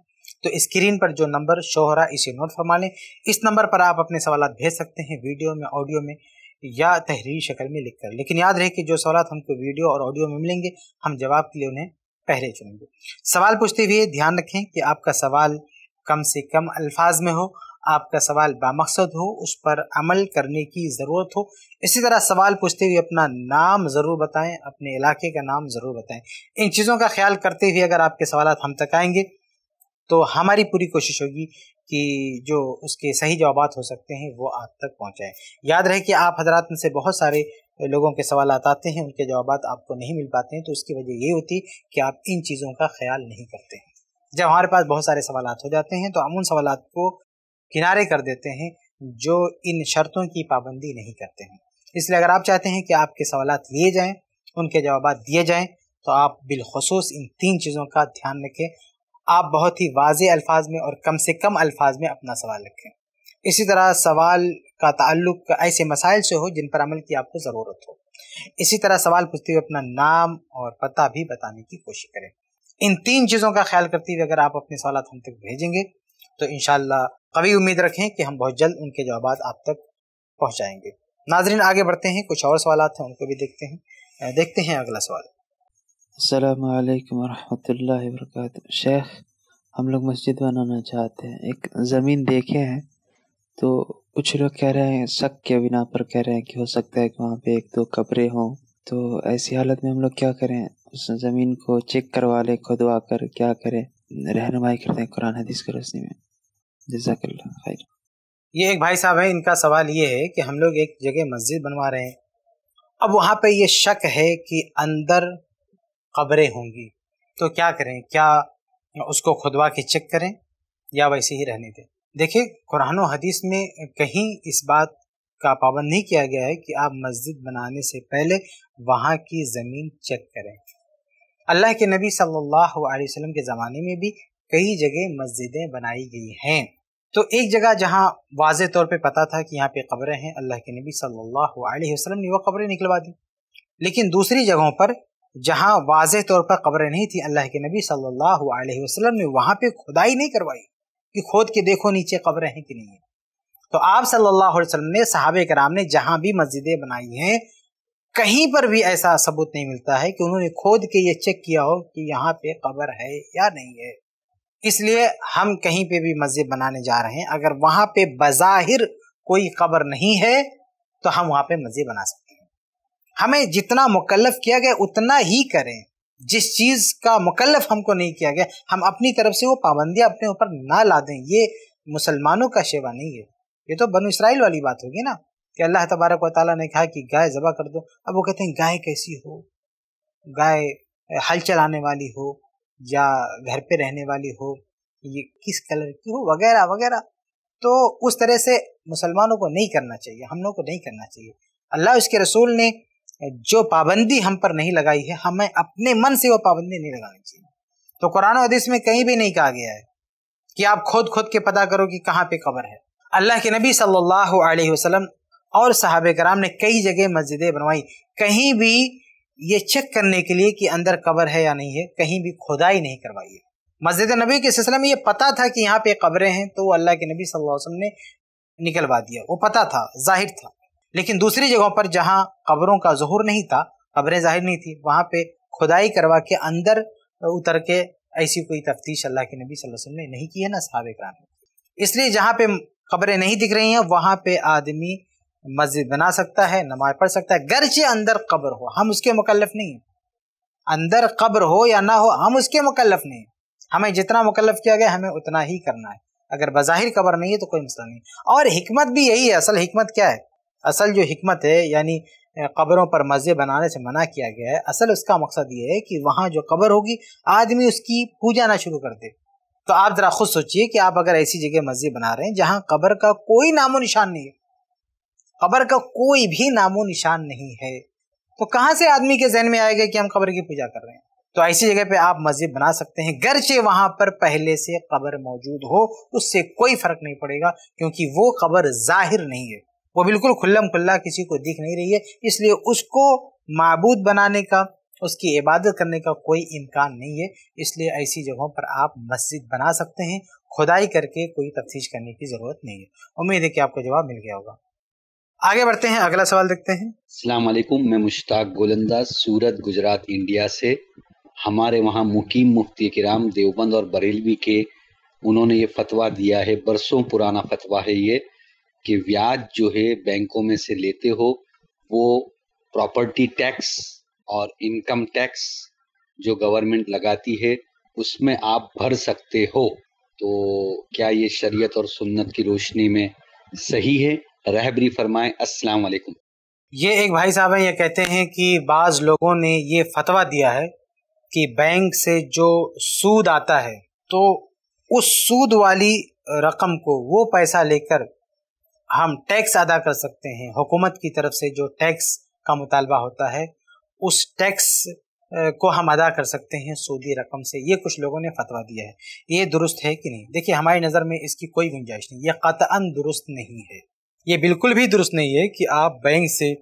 तो स्क्रीन पर जो नंबर शो हो रहा है इसे नोट फरमा लें इस नंबर पर आप अपने सवाल भेज सकते हैं वीडियो में ऑडियो में या तहरीरी शक्ल में लिखकर लेकिन याद रहे कि जो सवाल हमको वीडियो और ऑडियो में मिलेंगे हम जवाब के लिए उन्हें पहले चुनेंगे सवाल पूछते हुए ध्यान रखें कि आपका सवाल कम से कम अल्फाज में हो आपका सवाल बामकसद हो उस पर अमल करने की ज़रूरत हो इसी तरह सवाल पूछते हुए अपना नाम ज़रूर बताएं अपने इलाके का नाम ज़रूर बताएं इन चीज़ों का ख्याल करते हुए अगर आपके सवाल हम तक आएंगे तो हमारी पूरी कोशिश होगी कि जो उसके सही जवाब हो सकते हैं वो आप तक पहुँचाएँ याद रहे कि आप हजरात में से बहुत सारे लोगों के सवाल आते हैं उनके जवाब आपको नहीं मिल पाते हैं तो उसकी वजह ये होती कि आप इन चीज़ों का ख्याल नहीं करते हैं जब हमारे पास बहुत सारे सवाल हो जाते हैं तो हम उन सवाल को किनारे कर देते हैं जो इन शर्तों की पाबंदी नहीं करते हैं इसलिए अगर आप चाहते हैं कि आपके सवाल लिए जाएँ उनके जवाब दिए जाएँ तो आप बिलखसूस इन तीन चीज़ों का ध्यान रखें आप बहुत ही वाज अल्फाज में और कम से कम अल्फाज में अपना सवाल रखें इसी तरह सवाल का ताल्लुक ऐसे मसाइल से हो जिन पर अमल की आपको ज़रूरत हो इसी तरह सवाल पूछते हुए अपना नाम और पता भी बताने की कोशिश करें इन तीन चीज़ों का ख्याल करते हुए अगर आप अपने सवाल हम तक भेजेंगे तो इन कभी उम्मीद रखें कि हम बहुत जल्द उनके जवाब आप तक पहुँचाएंगे नाजरीन आगे बढ़ते हैं कुछ और सवाल हैं उनको भी देखते हैं देखते हैं अगला सवाल अल्लाम वरहमल वर्क शेख हम लोग मस्जिद बनाना चाहते हैं एक ज़मीन देखे हैं तो कुछ लोग कह रहे हैं शक के बिना पर कह रहे हैं कि हो सकता है कि वहाँ पे एक दो कब्रें हों तो ऐसी हालत में हम लोग क्या करें उस ज़मीन को चेक करवा लें खुदवा कर क्या करें रहनुमाई करते हैं कुरान हदीस की रोशनी में जजाकल्ला खैर ये एक भाई साहब हैं इनका सवाल ये है कि हम लोग एक जगह मस्जिद बनवा रहे हैं अब वहाँ पे ये शक है कि अंदर कब्रें होंगी तो क्या करें क्या उसको खुदवा के चेक करें या वैसे ही रहने दें देखिए कुरान हदीस में कहीं इस बात का पाबंद नहीं किया गया है कि आप मस्जिद बनाने से पहले वहाँ की ज़मीन चेक करें अल्लाह के नबी सल्लल्लाहु अलैहि वसल्लम के ज़माने में भी कई जगह मस्जिदें बनाई गई हैं तो एक जगह जहाँ वाज तौर पे पता था कि यहाँ पे कब्रें हैं अल्लाह के नबी सल्लल्लाहु अलैहि वसल्लम ने वो कब्रें निकलवा दी लेकिन दूसरी जगहों पर जहां वाज तौर पर कब्रें नहीं थी अल्लाह के नबी सल्लल्लाहु अलैहि वसल्लम ने वहां पे खुदाई नहीं करवाई कि खोद के देखो नीचे कब्रें हैं कि नहीं है तो आप सल्लल्लाहु वसलम ने सहाब कराम ने जहाँ भी मस्जिदें बनाई हैं कहीं पर भी ऐसा सबूत नहीं मिलता है कि उन्होंने खोद के ये चेक किया हो कि यहाँ पे कब्र है या नहीं है इसलिए हम कहीं पे भी मस्जिद बनाने जा रहे हैं अगर वहाँ पे बज़ाहिर कोई कब्र नहीं है तो हम वहाँ पे मस्जिद बना सकते हमें जितना मुकलफ किया गया उतना ही करें जिस चीज़ का मुकलफ हमको नहीं किया गया हम अपनी तरफ से वो पाबंदियाँ अपने ऊपर ना ला दें ये मुसलमानों का शेवा नहीं है ये तो बनु इसराइल वाली बात होगी ना कि अल्लाह तबारक व ताली ने कहा कि गाय जबा कर दो अब वो कहते हैं गाय कैसी हो गाय हल चलाने वाली हो या घर पे रहने वाली हो ये किस कलर की हो वगैरह वगैरह तो उस तरह से मुसलमानों को नहीं करना चाहिए हम लोग को नहीं करना चाहिए अल्लाह उसके रसूल ने जो पाबंदी हम पर नहीं लगाई है हमें अपने मन से वो पाबंदी नहीं लगानी चाहिए तो कुरान हदीस में कहीं भी नहीं कहा गया है कि आप खुद खुद के पता करो कि कहाँ पे कबर है अल्लाह के नबी सल्लल्लाहु अलैहि वसल्लम और साहब कराम ने कई जगह मस्जिदें बनवाई कहीं भी ये चेक करने के लिए कि अंदर कबर है या नहीं है कहीं भी खुदाई नहीं करवाई है मस्जिद नबी के सिलसिले में ये पता था कि यहाँ पे कब्रें हैं तो अल्लाह के नबी सल्लल्लाहु अलैहि वसल्लम ने निकलवा दिया वो पता था जाहिर था लेकिन दूसरी जगहों पर जहां कब्रों का जहूर नहीं था कब्रें जाहिर नहीं थी वहां पे खुदाई करवा के अंदर उतर के ऐसी कोई तफ्तीश अल्लाह के नबी वसल्लम ने नहीं की है ना साहब कराम इसलिए जहाँ पे खबरें नहीं दिख रही हैं वहाँ पे आदमी मस्जिद बना सकता है नमाज पढ़ सकता है गरचे अंदर कब्र हो हम उसके मुकलफ नहीं हैं अंदर कब्र हो या ना हो हम उसके मुकलफ नहीं हमें जितना मुकलफ किया गया हमें उतना ही करना है अगर बज़ाहिर कब्र नहीं है तो कोई मसला नहीं और हमत भी यही है असल हमत क्या है असल जो हमत है यानी कब्रों पर मज़े बनाने से मना किया गया है असल उसका मकसद ये है कि वहाँ जो कब्र होगी आदमी उसकी पूजा ना शुरू कर दे तो आप ज़रा खुद सोचिए कि आप अगर ऐसी जगह मस्जिद बना रहे हैं जहाँ कब्र का कोई नामो निशान नहीं है कब्र का कोई भी नामो निशान नहीं है तो कहाँ से आदमी के जहन में आएगा कि हम कब्र की पूजा कर रहे हैं तो ऐसी जगह पे आप मस्जिद बना सकते हैं गरचे वहाँ पर पहले से कब्र मौजूद हो उससे कोई फर्क नहीं पड़ेगा क्योंकि वो कब्र जाहिर नहीं है वो बिल्कुल खुल्लम खुल्ला किसी को दिख नहीं रही है इसलिए उसको मबूद बनाने का उसकी इबादत करने का कोई इम्कान नहीं है इसलिए ऐसी जगहों पर आप मस्जिद बना सकते हैं खुदाई करके कोई तफ्तीश करने की ज़रूरत नहीं है उम्मीद है कि आपको जवाब मिल गया होगा आगे बढ़ते हैं अगला सवाल देखते हैं अलैक्म मैं मुश्ताक गोलंदा सूरत गुजरात इंडिया से हमारे वहाँ मुकीम मुफ्ती किराम देवबंद और बरेलवी के उन्होंने ये फतवा दिया है बरसों पुराना फतवा है ये कि ब्याज जो है बैंकों में से लेते हो वो प्रॉपर्टी टैक्स और इनकम टैक्स जो गवर्नमेंट लगाती है उसमें आप भर सकते हो तो क्या ये शरीयत और सुन्नत की रोशनी में सही है रहबरी फरमाए अस्सलाम वालेकुम ये एक भाई साहब हैं ये कहते हैं कि बाज़ लोगों ने ये फतवा दिया है कि बैंक से जो सूद आता है तो उस सूद वाली रकम को वो पैसा लेकर हम टैक्स अदा कर सकते हैं हुकूमत की तरफ से जो टैक्स का मुतालबा होता है उस टैक्स को हम अदा कर सकते हैं सूदी रकम से ये कुछ लोगों ने फतवा दिया है ये दुरुस्त है कि नहीं देखिए हमारी नज़र में इसकी कोई गुंजाइश नहीं ये कतान दुरुस्त नहीं है ये बिल्कुल भी दुरुस्त नहीं है कि आप बैंक से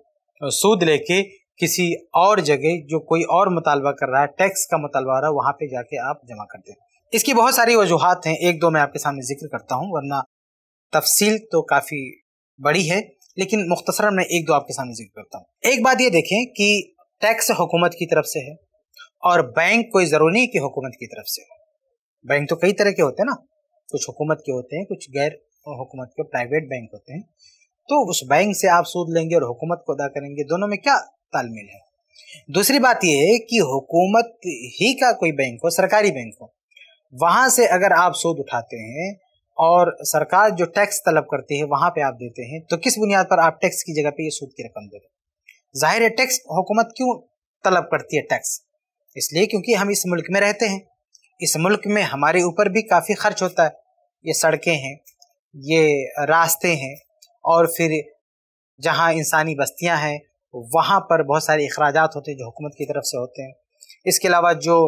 सूद लेके किसी और जगह जो कोई और मुतालबा कर रहा है टैक्स का मुतालबा रहा है वहाँ पे जाके आप जमा कर दें इसकी बहुत सारी वजूहत हैं एक दो मैं आपके सामने जिक्र करता हूँ वरना तफसील तो काफ़ी बड़ी है लेकिन मुख्तसर मैं एक दो आपके सामने जिक्र करता हूँ एक बात ये देखें कि टैक्स हुकूमत की तरफ से है और बैंक कोई ज़रूरी नहीं कि हुकूमत की तरफ से हो बैंक तो कई तरह के होते हैं ना कुछ हुकूमत के होते हैं कुछ गैर हुकूमत के प्राइवेट बैंक होते हैं तो उस बैंक से आप सूद लेंगे और हुकूमत को अदा करेंगे दोनों में क्या तालमेल है दूसरी बात यह है कि हुकूमत ही का कोई बैंक हो सरकारी बैंक हो वहां से अगर आप सूद उठाते हैं और सरकार जो टैक्स तलब करती है वहाँ पे आप देते हैं तो किस बुनियाद पर आप टैक्स की जगह पे ये सूद की रकम दे रहे जाहिर है टैक्स हुकूमत क्यों तलब करती है टैक्स इसलिए क्योंकि हम इस मुल्क में रहते हैं इस मुल्क में हमारे ऊपर भी काफ़ी खर्च होता है ये सड़कें हैं ये रास्ते हैं और फिर जहाँ इंसानी बस्तियाँ हैं वहाँ पर बहुत सारे अखराज होते हैं जो हुकूमत की तरफ से होते हैं इसके अलावा जो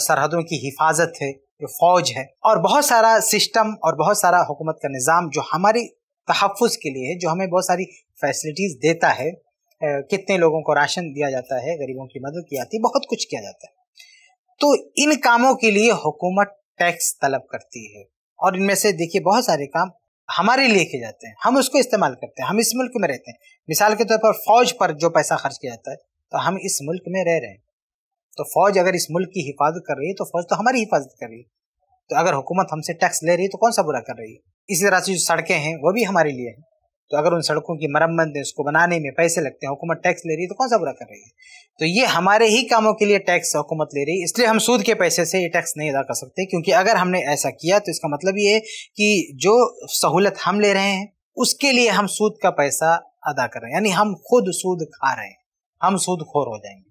सरहदों की हिफाजत है जो फौज है और बहुत सारा सिस्टम और बहुत सारा हुकूमत का निज़ाम जो हमारी तहफ़ के लिए है जो हमें बहुत सारी फैसिलिटीज़ देता है कितने लोगों को राशन दिया जाता है गरीबों की मदद की जाती है बहुत कुछ किया जाता है तो इन कामों के लिए हुकूमत टैक्स तलब करती है और इनमें से देखिए बहुत सारे काम हमारे लिए किए जाते हैं हम उसको इस्तेमाल करते हैं हम इस मुल्क में रहते हैं मिसाल के तौर पर फौज पर जो पैसा खर्च किया जाता है तो हम इस मुल्क में रह रहे हैं तो फौज अगर इस मुल्क की हिफाजत कर रही है तो फौज तो हमारी हिफाजत कर रही है तो अगर हुकूमत हमसे टैक्स ले रही है तो कौन सा बुरा कर रही है इसी तरह से जो सड़कें हैं वो भी हमारे लिए हैं तो अगर उन सड़कों की मरम्मत है उसको बनाने में पैसे लगते हैं हुकूमत टैक्स ले रही है तो कौन सा बुरा कर रही है तो ये हमारे ही कामों के लिए टैक्स हुकूमत ले रही है इसलिए हम सूद के पैसे से ये टैक्स नहीं अदा कर सकते क्योंकि अगर हमने ऐसा किया तो इसका मतलब ये है कि जो सहूलत हम ले रहे हैं उसके लिए हम सूद का पैसा अदा कर रहे हैं यानी हम खुद सूद खा रहे हैं हम सूद खोर हो जाएंगे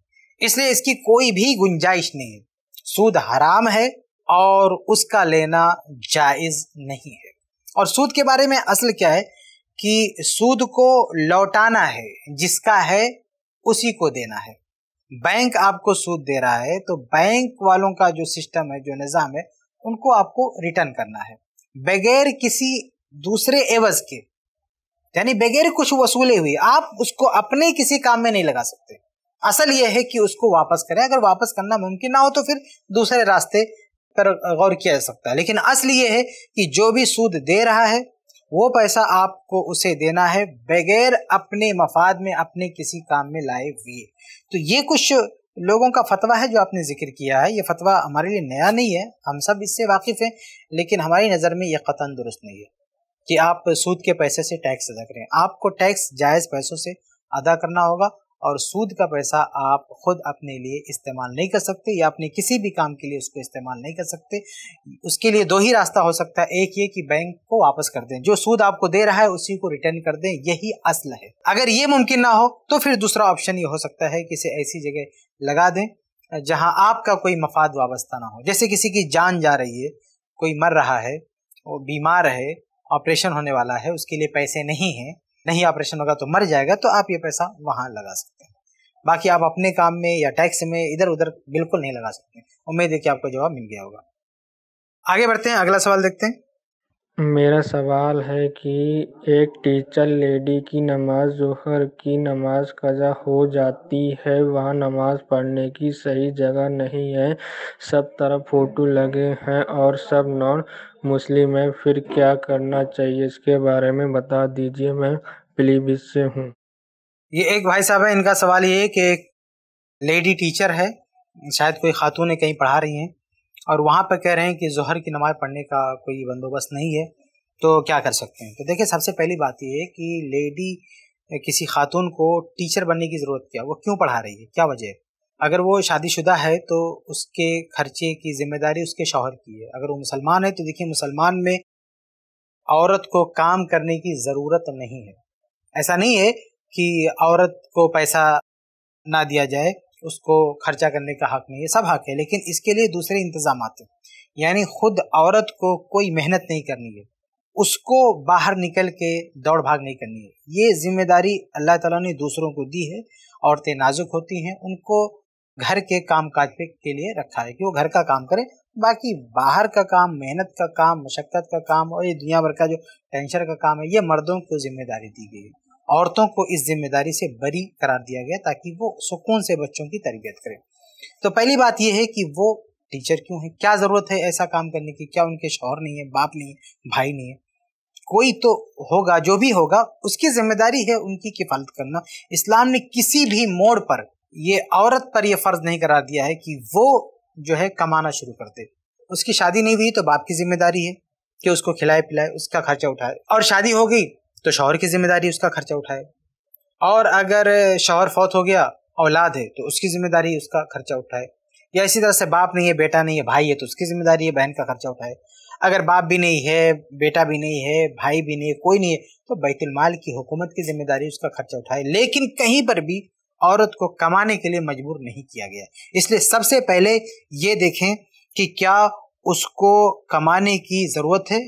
इसलिए इसकी कोई भी गुंजाइश नहीं है सूद हराम है और उसका लेना जायज़ नहीं है और सूद के बारे में असल क्या है कि सूद को लौटाना है जिसका है उसी को देना है बैंक आपको सूद दे रहा है तो बैंक वालों का जो सिस्टम है जो निज़ाम है उनको आपको रिटर्न करना है बगैर किसी दूसरे एवज के यानी बगैर कुछ वसूले हुए आप उसको अपने किसी काम में नहीं लगा सकते असल ये है कि उसको वापस करें अगर वापस करना मुमकिन ना हो तो फिर दूसरे रास्ते पर गौर किया जा सकता है लेकिन असल ये है कि जो भी सूद दे रहा है वो पैसा आपको उसे देना है बगैर अपने मफाद में अपने किसी काम में लाए हुए तो ये कुछ लोगों का फतवा है जो आपने जिक्र किया है ये फतवा हमारे लिए नया नहीं है हम सब इससे वाकिफ़ हैं लेकिन हमारी नज़र में ये कतन दुरुस्त नहीं है कि आप सूद के पैसे से टैक्स अदा करें आपको टैक्स जायज़ पैसों से अदा करना होगा और सूद का पैसा आप खुद अपने लिए इस्तेमाल नहीं कर सकते या अपने किसी भी काम के लिए उसको इस्तेमाल नहीं कर सकते उसके लिए दो ही रास्ता हो सकता है एक ये कि बैंक को वापस कर दें जो सूद आपको दे रहा है उसी को रिटर्न कर दें यही असल है अगर ये मुमकिन ना हो तो फिर दूसरा ऑप्शन ये हो सकता है कि इसे ऐसी जगह लगा दें जहां आपका कोई मफाद वाबस्ता ना हो जैसे किसी की जान जा रही है कोई मर रहा है वो बीमार है ऑपरेशन होने वाला है उसके लिए पैसे नहीं हैं नहीं ऑपरेशन होगा तो मर जाएगा तो आप ये पैसा वहाँ लगा सकते हैं बाकी आप अपने काम में या टैक्स में इधर उधर बिल्कुल नहीं लगा सकते उम्मीद है कि आपको जवाब मिल गया होगा आगे बढ़ते हैं अगला सवाल देखते हैं मेरा सवाल है कि एक टीचर लेडी की नमाज़ जोहर की नमाज़ क़ज़ा हो जाती है वहाँ नमाज़ पढ़ने की सही जगह नहीं है सब तरफ फोटो लगे हैं और सब नॉन मुस्लिम हैं फिर क्या करना चाहिए इसके बारे में बता दीजिए मैं पीलीभीत से हूँ ये एक भाई साहब है इनका सवाल ये है कि एक लेडी टीचर है शायद कोई खातून कहीं पढ़ा रही हैं और वहाँ पर कह रहे हैं कि जहर की नमाज़ पढ़ने का कोई बंदोबस्त नहीं है तो क्या कर सकते हैं तो देखिए सबसे पहली बात यह है कि लेडी किसी खातून को टीचर बनने की ज़रूरत क्या वो क्यों पढ़ा रही है क्या वजह है अगर वो शादीशुदा है तो उसके खर्चे की जिम्मेदारी उसके शौहर की है अगर वो मुसलमान है तो देखिए मुसलमान में औरत को काम करने की ज़रूरत नहीं है ऐसा नहीं है कि औरत को पैसा ना दिया जाए उसको खर्चा करने का हक नहीं ये सब हक है लेकिन इसके लिए दूसरे इंतजाम हैं यानी खुद औरत को कोई मेहनत नहीं करनी है उसको बाहर निकल के दौड़ भाग नहीं करनी है ये जिम्मेदारी अल्लाह ताला ने दूसरों को दी है औरतें नाजुक होती हैं उनको घर के काम काज पे के लिए रखा है कि वो घर का काम करें बाकी बाहर का काम मेहनत का काम मशक्क़त का काम और ये दुनिया भर का जो टेंशन का काम है ये मर्दों को जिम्मेदारी दी गई है औरतों को इस जिम्मेदारी से बरी करार दिया गया ताकि वो सुकून से बच्चों की तरबियत करें तो पहली बात यह है कि वो टीचर क्यों है क्या ज़रूरत है ऐसा काम करने की क्या उनके शौहर नहीं है बाप नहीं है भाई नहीं है कोई तो होगा जो भी होगा उसकी जिम्मेदारी है उनकी किफालत करना इस्लाम ने किसी भी मोड़ पर ये औरत पर यह फ़र्ज़ नहीं करार दिया है कि वो जो है कमाना शुरू कर दे उसकी शादी नहीं हुई तो बाप की जिम्मेदारी है कि उसको खिलाए पिलाए उसका खर्चा उठाए और शादी हो गई तो शौहर की जिम्मेदारी उसका खर्चा उठाए और अगर शौहर फौत हो गया औलाद है तो उसकी जिम्मेदारी उसका खर्चा उठाए या इसी तरह से बाप नहीं है बेटा नहीं है भाई है तो उसकी जिम्मेदारी है बहन का खर्चा उठाए अगर बाप भी नहीं है बेटा भी नहीं है भाई भी नहीं है कोई नहीं है तो बैतुलमाल की हुकूमत की जिम्मेदारी उसका खर्चा उठाए लेकिन कहीं पर भी औरत को कमाने के लिए मजबूर नहीं किया गया इसलिए सबसे पहले ये देखें कि क्या उसको कमाने की ज़रूरत है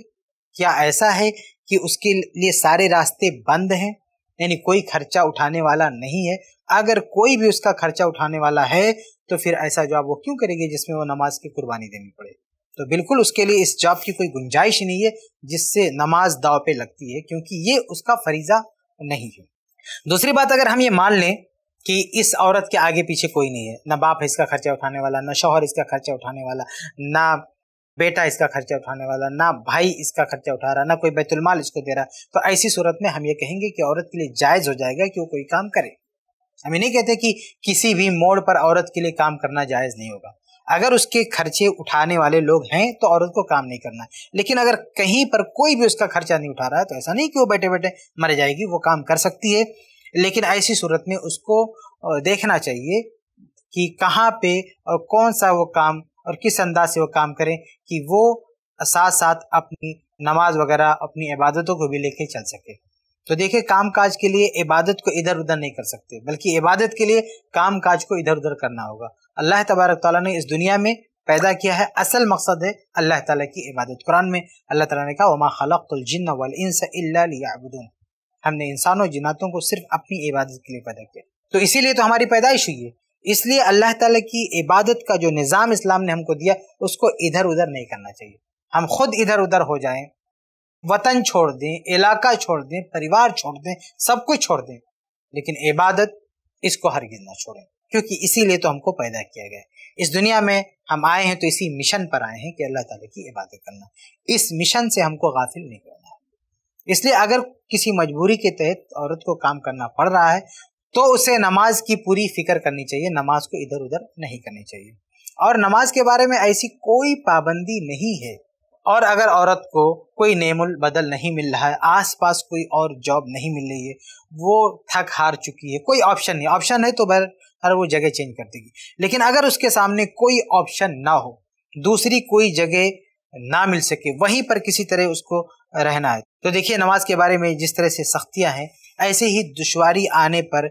क्या ऐसा है कि उसके लिए सारे रास्ते बंद हैं यानी कोई खर्चा उठाने वाला नहीं है अगर कोई भी उसका खर्चा उठाने वाला है तो फिर ऐसा जॉब वो क्यों करेगी जिसमें वो नमाज की कुर्बानी देनी पड़े तो बिल्कुल उसके लिए इस जॉब की कोई गुंजाइश नहीं है जिससे नमाज दाव पे लगती है क्योंकि ये उसका फरीजा नहीं है दूसरी बात अगर हम ये मान लें कि इस औरत के आगे पीछे कोई नहीं है ना बाप है इसका खर्चा उठाने वाला ना शौहर इसका खर्चा उठाने वाला ना बेटा इसका खर्चा उठाने वाला ना भाई इसका खर्चा उठा रहा ना कोई बैतुलमाल इसको दे रहा तो ऐसी सूरत में हम ये कहेंगे कि औरत के लिए जायज़ हो जाएगा कि वो कोई काम करे हम ये नहीं कहते कि किसी भी मोड़ पर औरत के लिए काम करना जायज़ नहीं होगा अगर उसके खर्चे उठाने वाले लोग हैं तो औरत को काम नहीं करना लेकिन अगर कहीं पर कोई भी उसका खर्चा नहीं उठा रहा है तो ऐसा नहीं कि वो बैठे बैठे मर जाएगी वो काम कर सकती है लेकिन ऐसी सूरत में उसको देखना चाहिए कि कहाँ पे और कौन सा वो काम और किस अंदाज से वो काम करें कि वो साथ साथ अपनी नमाज वगैरह अपनी इबादतों को भी लेके चल सके तो देखिए काम काज के लिए इबादत को इधर उधर नहीं कर सकते बल्कि इबादत के लिए काम काज को इधर उधर करना होगा अल्लाह तबारक ताला ने इस दुनिया में पैदा किया है असल मकसद है अल्लाह ताला की इबादत कुरान में अल्लाह ताला ने कहा वमा खलकुलजिन वलियाबुदून हमने इंसानों जिनातों को सिर्फ अपनी इबादत के लिए पैदा किया तो इसीलिए तो हमारी पैदाइश हुई है इसलिए अल्लाह ताला की इबादत का जो निज़ाम इस्लाम ने हमको दिया उसको इधर उधर नहीं करना चाहिए हम खुद इधर उधर हो जाएं वतन छोड़ दें इलाका छोड़ दें परिवार छोड़ दें सब कुछ छोड़ दें लेकिन इबादत इसको हर ना छोड़ें क्योंकि इसीलिए तो हमको पैदा किया गया इस दुनिया में हम आए हैं तो इसी मिशन पर आए हैं कि अल्लाह ताला की इबादत करना इस मिशन से हमको गाफिल नहीं करना है इसलिए अगर किसी मजबूरी के तहत औरत को काम करना पड़ रहा है तो उसे नमाज की पूरी फिक्र करनी चाहिए नमाज को इधर उधर नहीं करनी चाहिए और नमाज के बारे में ऐसी कोई पाबंदी नहीं है और अगर औरत को कोई नेमुल बदल नहीं मिल रहा है आसपास कोई और जॉब नहीं मिल रही है वो थक हार चुकी है कोई ऑप्शन नहीं ऑप्शन है तो बहर हर वो जगह चेंज कर देगी लेकिन अगर उसके सामने कोई ऑप्शन ना हो दूसरी कोई जगह ना मिल सके वहीं पर किसी तरह उसको रहना है तो देखिए नमाज के बारे में जिस तरह से सख्तियां हैं ऐसे ही दुशारी आने पर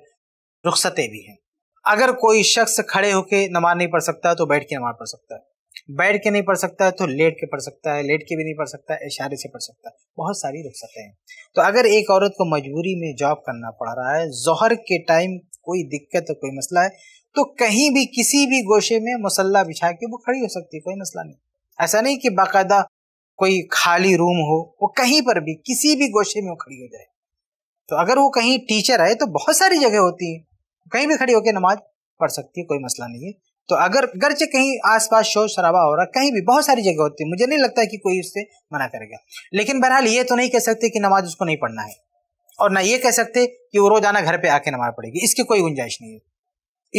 रुखसते भी हैं अगर कोई शख्स खड़े होकर नमाज नहीं पढ़ सकता तो बैठ के नमाज पढ़ सकता है बैठ के नहीं पढ़ सकता है तो लेट के पढ़ सकता है लेट के भी नहीं पढ़ सकता है इशारे से पढ़ सकता है बहुत सारी रुखसतें हैं तो अगर एक औरत को मजबूरी में जॉब करना पड़ रहा है जहर के टाइम कोई दिक्कत कोई मसला है तो कहीं भी किसी भी गोशे में मसल्ला बिछा के वो खड़ी हो सकती है कोई मसला नहीं ऐसा नहीं कि बाकायदा कोई खाली रूम हो वो कहीं पर भी किसी भी गोशे में वो खड़ी हो जाए तो अगर वो कहीं टीचर है तो बहुत सारी जगह होती है कहीं भी खड़ी होकर नमाज पढ़ सकती है कोई मसला नहीं है तो अगर गर्चे कहीं आसपास शोर शराबा हो रहा कहीं भी बहुत सारी जगह होती है मुझे नहीं लगता कि कोई उससे मना करेगा लेकिन बहरहाल ये तो नहीं कह सकते कि नमाज उसको नहीं पढ़ना है और ना ये कह सकते कि वो रोजाना घर पे आके नमाज पढ़ेगी इसकी कोई गुंजाइश नहीं है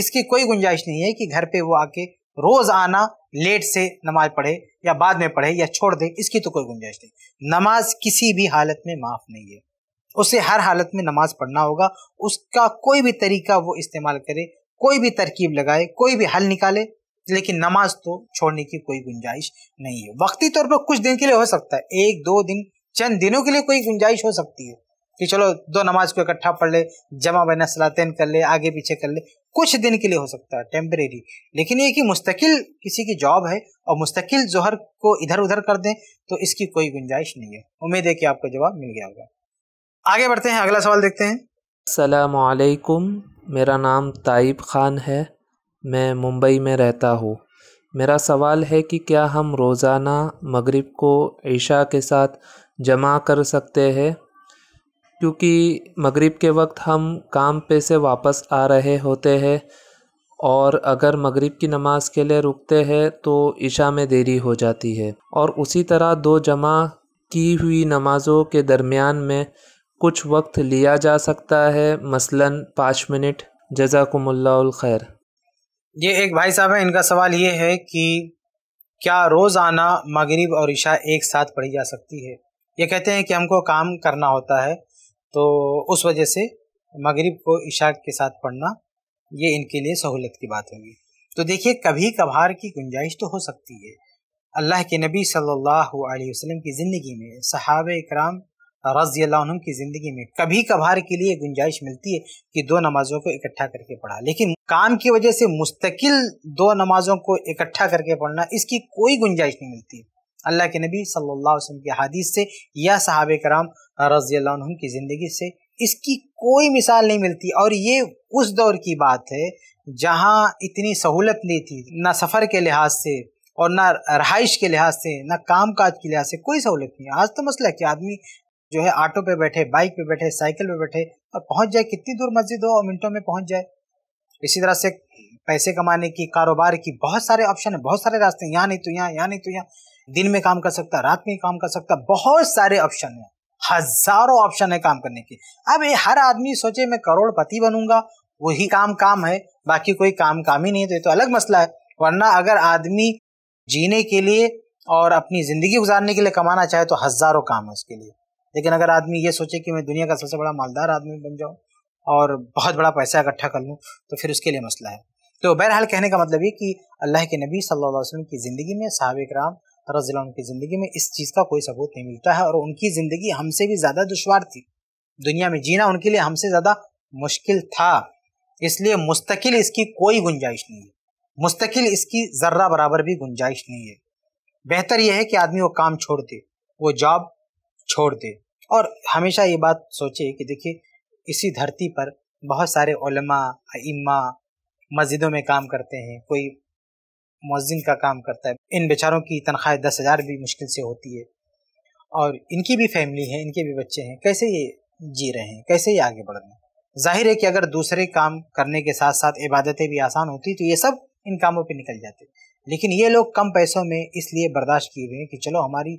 इसकी कोई गुंजाइश नहीं है कि घर पे वो आके रोज आना लेट से नमाज पढ़े या बाद में पढ़े या छोड़ दे इसकी तो कोई गुंजाइश नहीं नमाज किसी भी हालत में माफ नहीं है उसे हर हालत में नमाज पढ़ना होगा उसका कोई भी तरीका वो इस्तेमाल करे कोई भी तरकीब लगाए कोई भी हल निकाले लेकिन नमाज तो छोड़ने की कोई गुंजाइश नहीं है वक्ती तौर पर कुछ दिन के लिए हो सकता है एक दो दिन चंद दिनों के लिए कोई गुंजाइश हो सकती है कि चलो दो नमाज को इकट्ठा पढ़ ले जमा बना सलातेन कर ले आगे पीछे कर ले कुछ दिन के लिए हो सकता है टेम्परेरी लेकिन ये कि मुस्तकिल किसी की जॉब है और मुस्तकिल जहर को इधर उधर कर दें तो इसकी कोई गुंजाइश नहीं है उम्मीद है कि आपको जवाब मिल गया होगा आगे बढ़ते हैं अगला सवाल देखते हैं सलामकुम मेरा नाम ताइब ख़ान है मैं मुंबई में रहता हूँ मेरा सवाल है कि क्या हम रोज़ाना मगरिब को ईशा के साथ जमा कर सकते हैं क्योंकि मगरिब के वक्त हम काम पे से वापस आ रहे होते हैं और अगर मगरिब की नमाज़ के लिए रुकते हैं तो ईशा में देरी हो जाती है और उसी तरह दो जमा की हुई नमाज़ों के दरमियान में कुछ वक्त लिया जा सकता है मसलन पाँच मिनट खैर ये एक भाई साहब है इनका सवाल ये है कि क्या रोज़ाना मगरिब और ईशा एक साथ पढ़ी जा सकती है ये कहते हैं कि हमको काम करना होता है तो उस वजह से मगरिब को इशा के साथ पढ़ना ये इनके लिए सहूलत की बात होगी तो देखिए कभी कभार की गुंजाइश तो हो सकती है अल्लाह के नबी सल्लल्लाहु अलैहि वसल्लम की ज़िंदगी में सहाब कराम रजी अल्लाह की ज़िंदगी में कभी कभार के लिए गुंजाइश मिलती है कि दो नमाज़ों को इकट्ठा करके पढ़ा लेकिन काम की वजह से मुस्तकिल दो नमाज़ों को इकट्ठा करके पढ़ना इसकी कोई गुंजाइश नहीं मिलती अल्लाह के नबी सल्लल्लाहु अलैहि वसल्लम की हदीस से या सहाब कराम रजी अल्लाह की ज़िंदगी से इसकी कोई मिसाल नहीं मिलती और ये उस दौर की बात है जहाँ इतनी सहूलत नहीं थी ना सफ़र के लिहाज से और ना रहाइश के लिहाज से ना काम काज के लिहाज से कोई सहूलत नहीं आज तो मसला कि आदमी जो है ऑटो पे बैठे बाइक पे बैठे साइकिल पे बैठे और पहुंच जाए कितनी दूर मस्जिद हो और मिनटों में पहुंच जाए इसी तरह से पैसे कमाने की कारोबार की बहुत सारे ऑप्शन है बहुत सारे रास्ते यहाँ नहीं तो यहाँ यहाँ नहीं तो यहाँ दिन में काम कर सकता रात में काम कर सकता बहुत सारे ऑप्शन है हजारों ऑप्शन है काम करने के अब ये हर आदमी सोचे मैं करोड़पति बनूंगा वही काम काम है बाकी कोई काम काम ही नहीं तो ये तो अलग मसला है वरना अगर आदमी जीने के लिए और अपनी जिंदगी गुजारने के लिए कमाना चाहे तो हजारों काम है उसके लिए लेकिन अगर आदमी ये सोचे कि मैं दुनिया का सबसे बड़ा मालदार आदमी बन जाऊँ और बहुत बड़ा पैसा इकट्ठा कर लूँ तो फिर उसके लिए मसला है तो बहरहाल कहने का मतलब ये कि अल्लाह के नबी सल्लल्लाहु अलैहि वसल्लम की ज़िंदगी में साहब कराम रजील की ज़िंदगी में इस चीज़ का कोई सबूत नहीं मिलता है और उनकी ज़िंदगी हमसे भी ज़्यादा दुशवार थी दुनिया में जीना उनके लिए हमसे ज़्यादा मुश्किल था इसलिए मुस्तकिल इसकी कोई गुंजाइश नहीं है मुस्तकिल इसकी ज़र्रा बराबर भी गुंजाइश नहीं है बेहतर यह है कि आदमी वो काम छोड़ दे वो जॉब छोड़ दे और हमेशा ये बात सोचे कि देखिए इसी धरती पर बहुत सारे उलमा इमा मस्जिदों में काम करते हैं कोई मौजिन का काम करता है इन बेचारों की तनख्वाह दस हज़ार भी मुश्किल से होती है और इनकी भी फैमिली है इनके भी बच्चे हैं कैसे ये जी रहे हैं कैसे ये आगे बढ़ रहे हैं जाहिर है कि अगर दूसरे काम करने के साथ साथ इबादतें भी आसान होती तो ये सब इन कामों पर निकल जाते लेकिन ये लोग कम पैसों में इसलिए बर्दाश्त किए हुए हैं कि चलो हमारी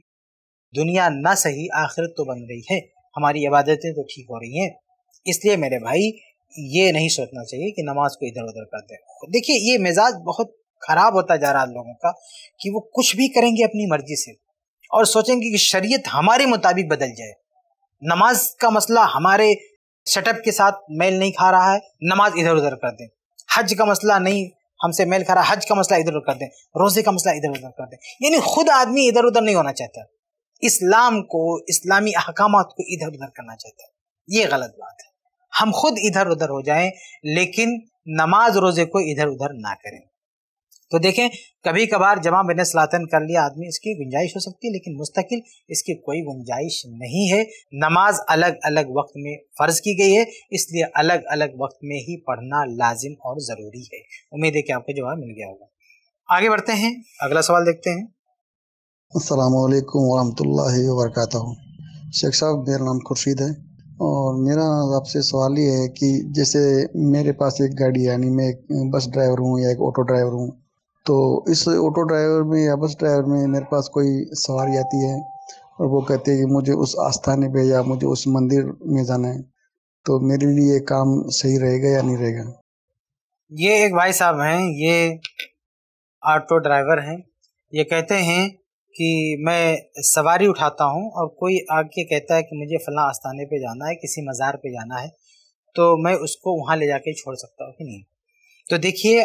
दुनिया ना सही आखिरत तो बन गई है हमारी इबादतें तो ठीक हो रही हैं इसलिए मेरे भाई ये नहीं सोचना चाहिए कि नमाज को इधर उधर कर दें देखिए ये मिजाज बहुत ख़राब होता जा रहा है लोगों का कि वो कुछ भी करेंगे अपनी मर्जी से और सोचेंगे कि शरीयत हमारे मुताबिक बदल जाए नमाज का मसला हमारे सेटअप के साथ मेल नहीं खा रहा है नमाज इधर उधर कर दें हज का मसला नहीं हमसे मेल खा रहा हज का मसला इधर उधर कर दें रोजे का मसला इधर उधर कर दें यानी खुद आदमी इधर उधर नहीं होना चाहता इस्लाम को इस्लामी अहकाम को इधर उधर करना चाहता है ये गलत बात है हम खुद इधर उधर हो जाएं लेकिन नमाज रोजे को इधर उधर ना करें तो देखें कभी कभार जमा बने सलातन कर लिया आदमी इसकी गुंजाइश हो सकती है लेकिन मुस्तकिल इसकी कोई गुंजाइश नहीं है नमाज अलग अलग वक्त में फ़र्ज़ की गई है इसलिए अलग अलग वक्त में ही पढ़ना लाजिम और ज़रूरी है उम्मीद है कि आपको जवाब मिल गया होगा आगे बढ़ते हैं अगला सवाल देखते हैं असलकम वरहमल वर्क शेख साहब मेरा नाम खुर्शीद है और मेरा आपसे सवाल ये है कि जैसे मेरे पास एक गाड़ी यानी मैं एक बस ड्राइवर हूँ या एक ऑटो ड्राइवर हूँ तो इस ऑटो ड्राइवर में या बस ड्राइवर में मेरे पास कोई सवारी आती है और वो कहते हैं कि मुझे उस आस्थाने पे या मुझे उस मंदिर में जाना है तो मेरे लिए ये काम सही रहेगा या नहीं रहेगा ये एक भाई साहब हैं ये ऑटो ड्राइवर हैं ये कहते हैं कि मैं सवारी उठाता हूँ और कोई आके कहता है कि मुझे फला आस्थाने पे जाना है किसी मज़ार पे जाना है तो मैं उसको वहाँ ले जाके छोड़ सकता हूँ कि नहीं तो देखिए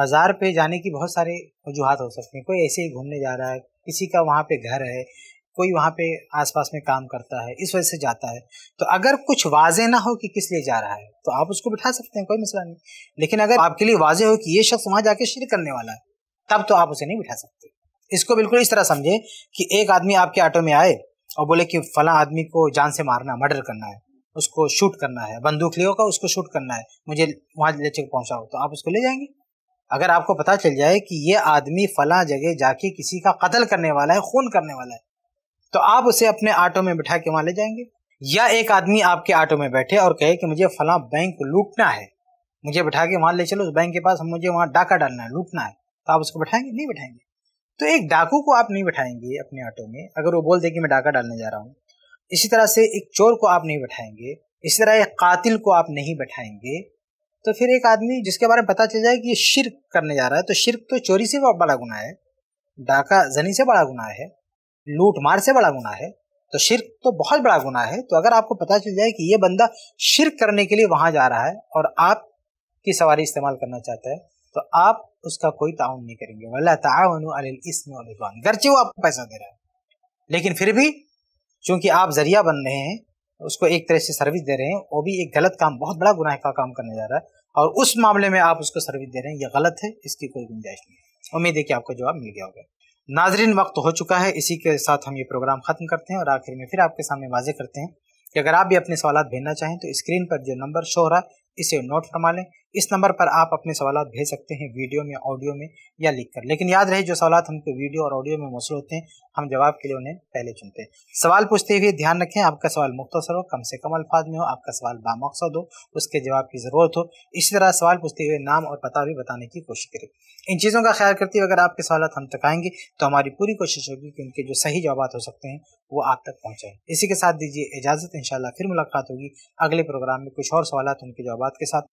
मज़ार पे जाने की बहुत सारे वजूहत हो सकती हैं कोई ऐसे ही घूमने जा रहा है किसी का वहाँ पे घर है कोई वहाँ पे आसपास में काम करता है इस वजह से जाता है तो अगर कुछ वाजे ना हो कि किस लिए जा रहा है तो आप उसको बिठा सकते हैं कोई मसला नहीं लेकिन अगर आपके लिए वाजे हो कि ये शख्स वहाँ जाके शिर करने वाला है तब तो आप उसे नहीं बिठा सकते इसको बिल्कुल इस तरह समझे कि एक आदमी आपके ऑटो में आए और बोले कि फला आदमी को जान से मारना मर्डर करना है उसको शूट करना है बंदूक ले होगा उसको शूट करना है मुझे वहां ले चल हो तो आप उसको ले जाएंगे अगर आपको पता चल जाए कि ये आदमी फला जगह जाके किसी का कत्ल करने वाला है खून करने वाला है तो आप उसे अपने ऑटो में बिठा के वहां ले जाएंगे या एक आदमी आपके ऑटो में बैठे और कहे कि मुझे फला बैंक लूटना है मुझे बैठा के वहां ले चलो उस बैंक के पास मुझे वहां डाका डालना है लूटना है तो आप उसको बैठाएंगे नहीं बैठाएंगे तो एक डाकू को आप नहीं बैठाएंगे अपने ऑटो में अगर वो बोल दे कि मैं डाका डालने जा रहा हूँ इसी तरह से एक चोर को आप नहीं बैठाएंगे इसी तरह एक कातिल को आप नहीं बैठाएंगे तो फिर एक आदमी जिसके बारे में पता चल जाए कि ये शिरक करने जा रहा है तो शिरक तो चोरी से बड़ा गुना है डाका जनी से बड़ा गुना है लूट मार से बड़ा गुना है तो शिरक तो बहुत बड़ा गुना है तो अगर आपको पता चल जाए कि ये बंदा शिरक करने के लिए वहां जा रहा है और आप की सवारी इस्तेमाल करना चाहता है तो आप उसका कोई ताउन नहीं करेंगे वला ताउन गरचे वो आपको पैसा दे रहा है लेकिन फिर भी चूंकि आप जरिया बन रहे हैं उसको एक तरह से सर्विस दे रहे हैं वो भी एक गलत काम बहुत बड़ा गुनाह का काम करने जा रहा है और उस मामले में आप उसको सर्विस दे रहे हैं यह गलत है इसकी कोई गुंजाइश नहीं उम्मीद है कि आपको जवाब मिल गया होगा नाजरीन वक्त हो चुका है इसी के साथ हम ये प्रोग्राम ख़त्म करते हैं और आखिर में फिर आपके सामने वाजे करते हैं कि अगर आप भी अपने सवाल भेजना चाहें तो स्क्रीन पर जो नंबर शो हो रहा है इसे नोट फरमा लें इस नंबर पर आप अपने सवाल भेज सकते हैं वीडियो में ऑडियो में या लिख कर लेकिन याद रहे जो सवाल हमको वीडियो और ऑडियो में मौसू होते हैं हम जवाब के लिए उन्हें पहले चुनते हैं सवाल पूछते हुए ध्यान रखें आपका सवाल मुख्तसर हो कम से कम अल्फाज में हो आपका सवाल बामकसद हो उसके जवाब की ज़रूरत हो इसी तरह सवाल पूछते हुए नाम और पता भी बताने की कोशिश करें इन चीज़ों का ख्याल करते हुए अगर आपके सवाल हम तक आएंगे तो हमारी पूरी कोशिश होगी कि उनके जो सही जवाब हो सकते हैं वो आप तक पहुँचाएँ इसी के साथ दीजिए इजाज़त इन फिर मुलाकात होगी अगले प्रोग्राम में कुछ और सवाल उनके जवाब के साथ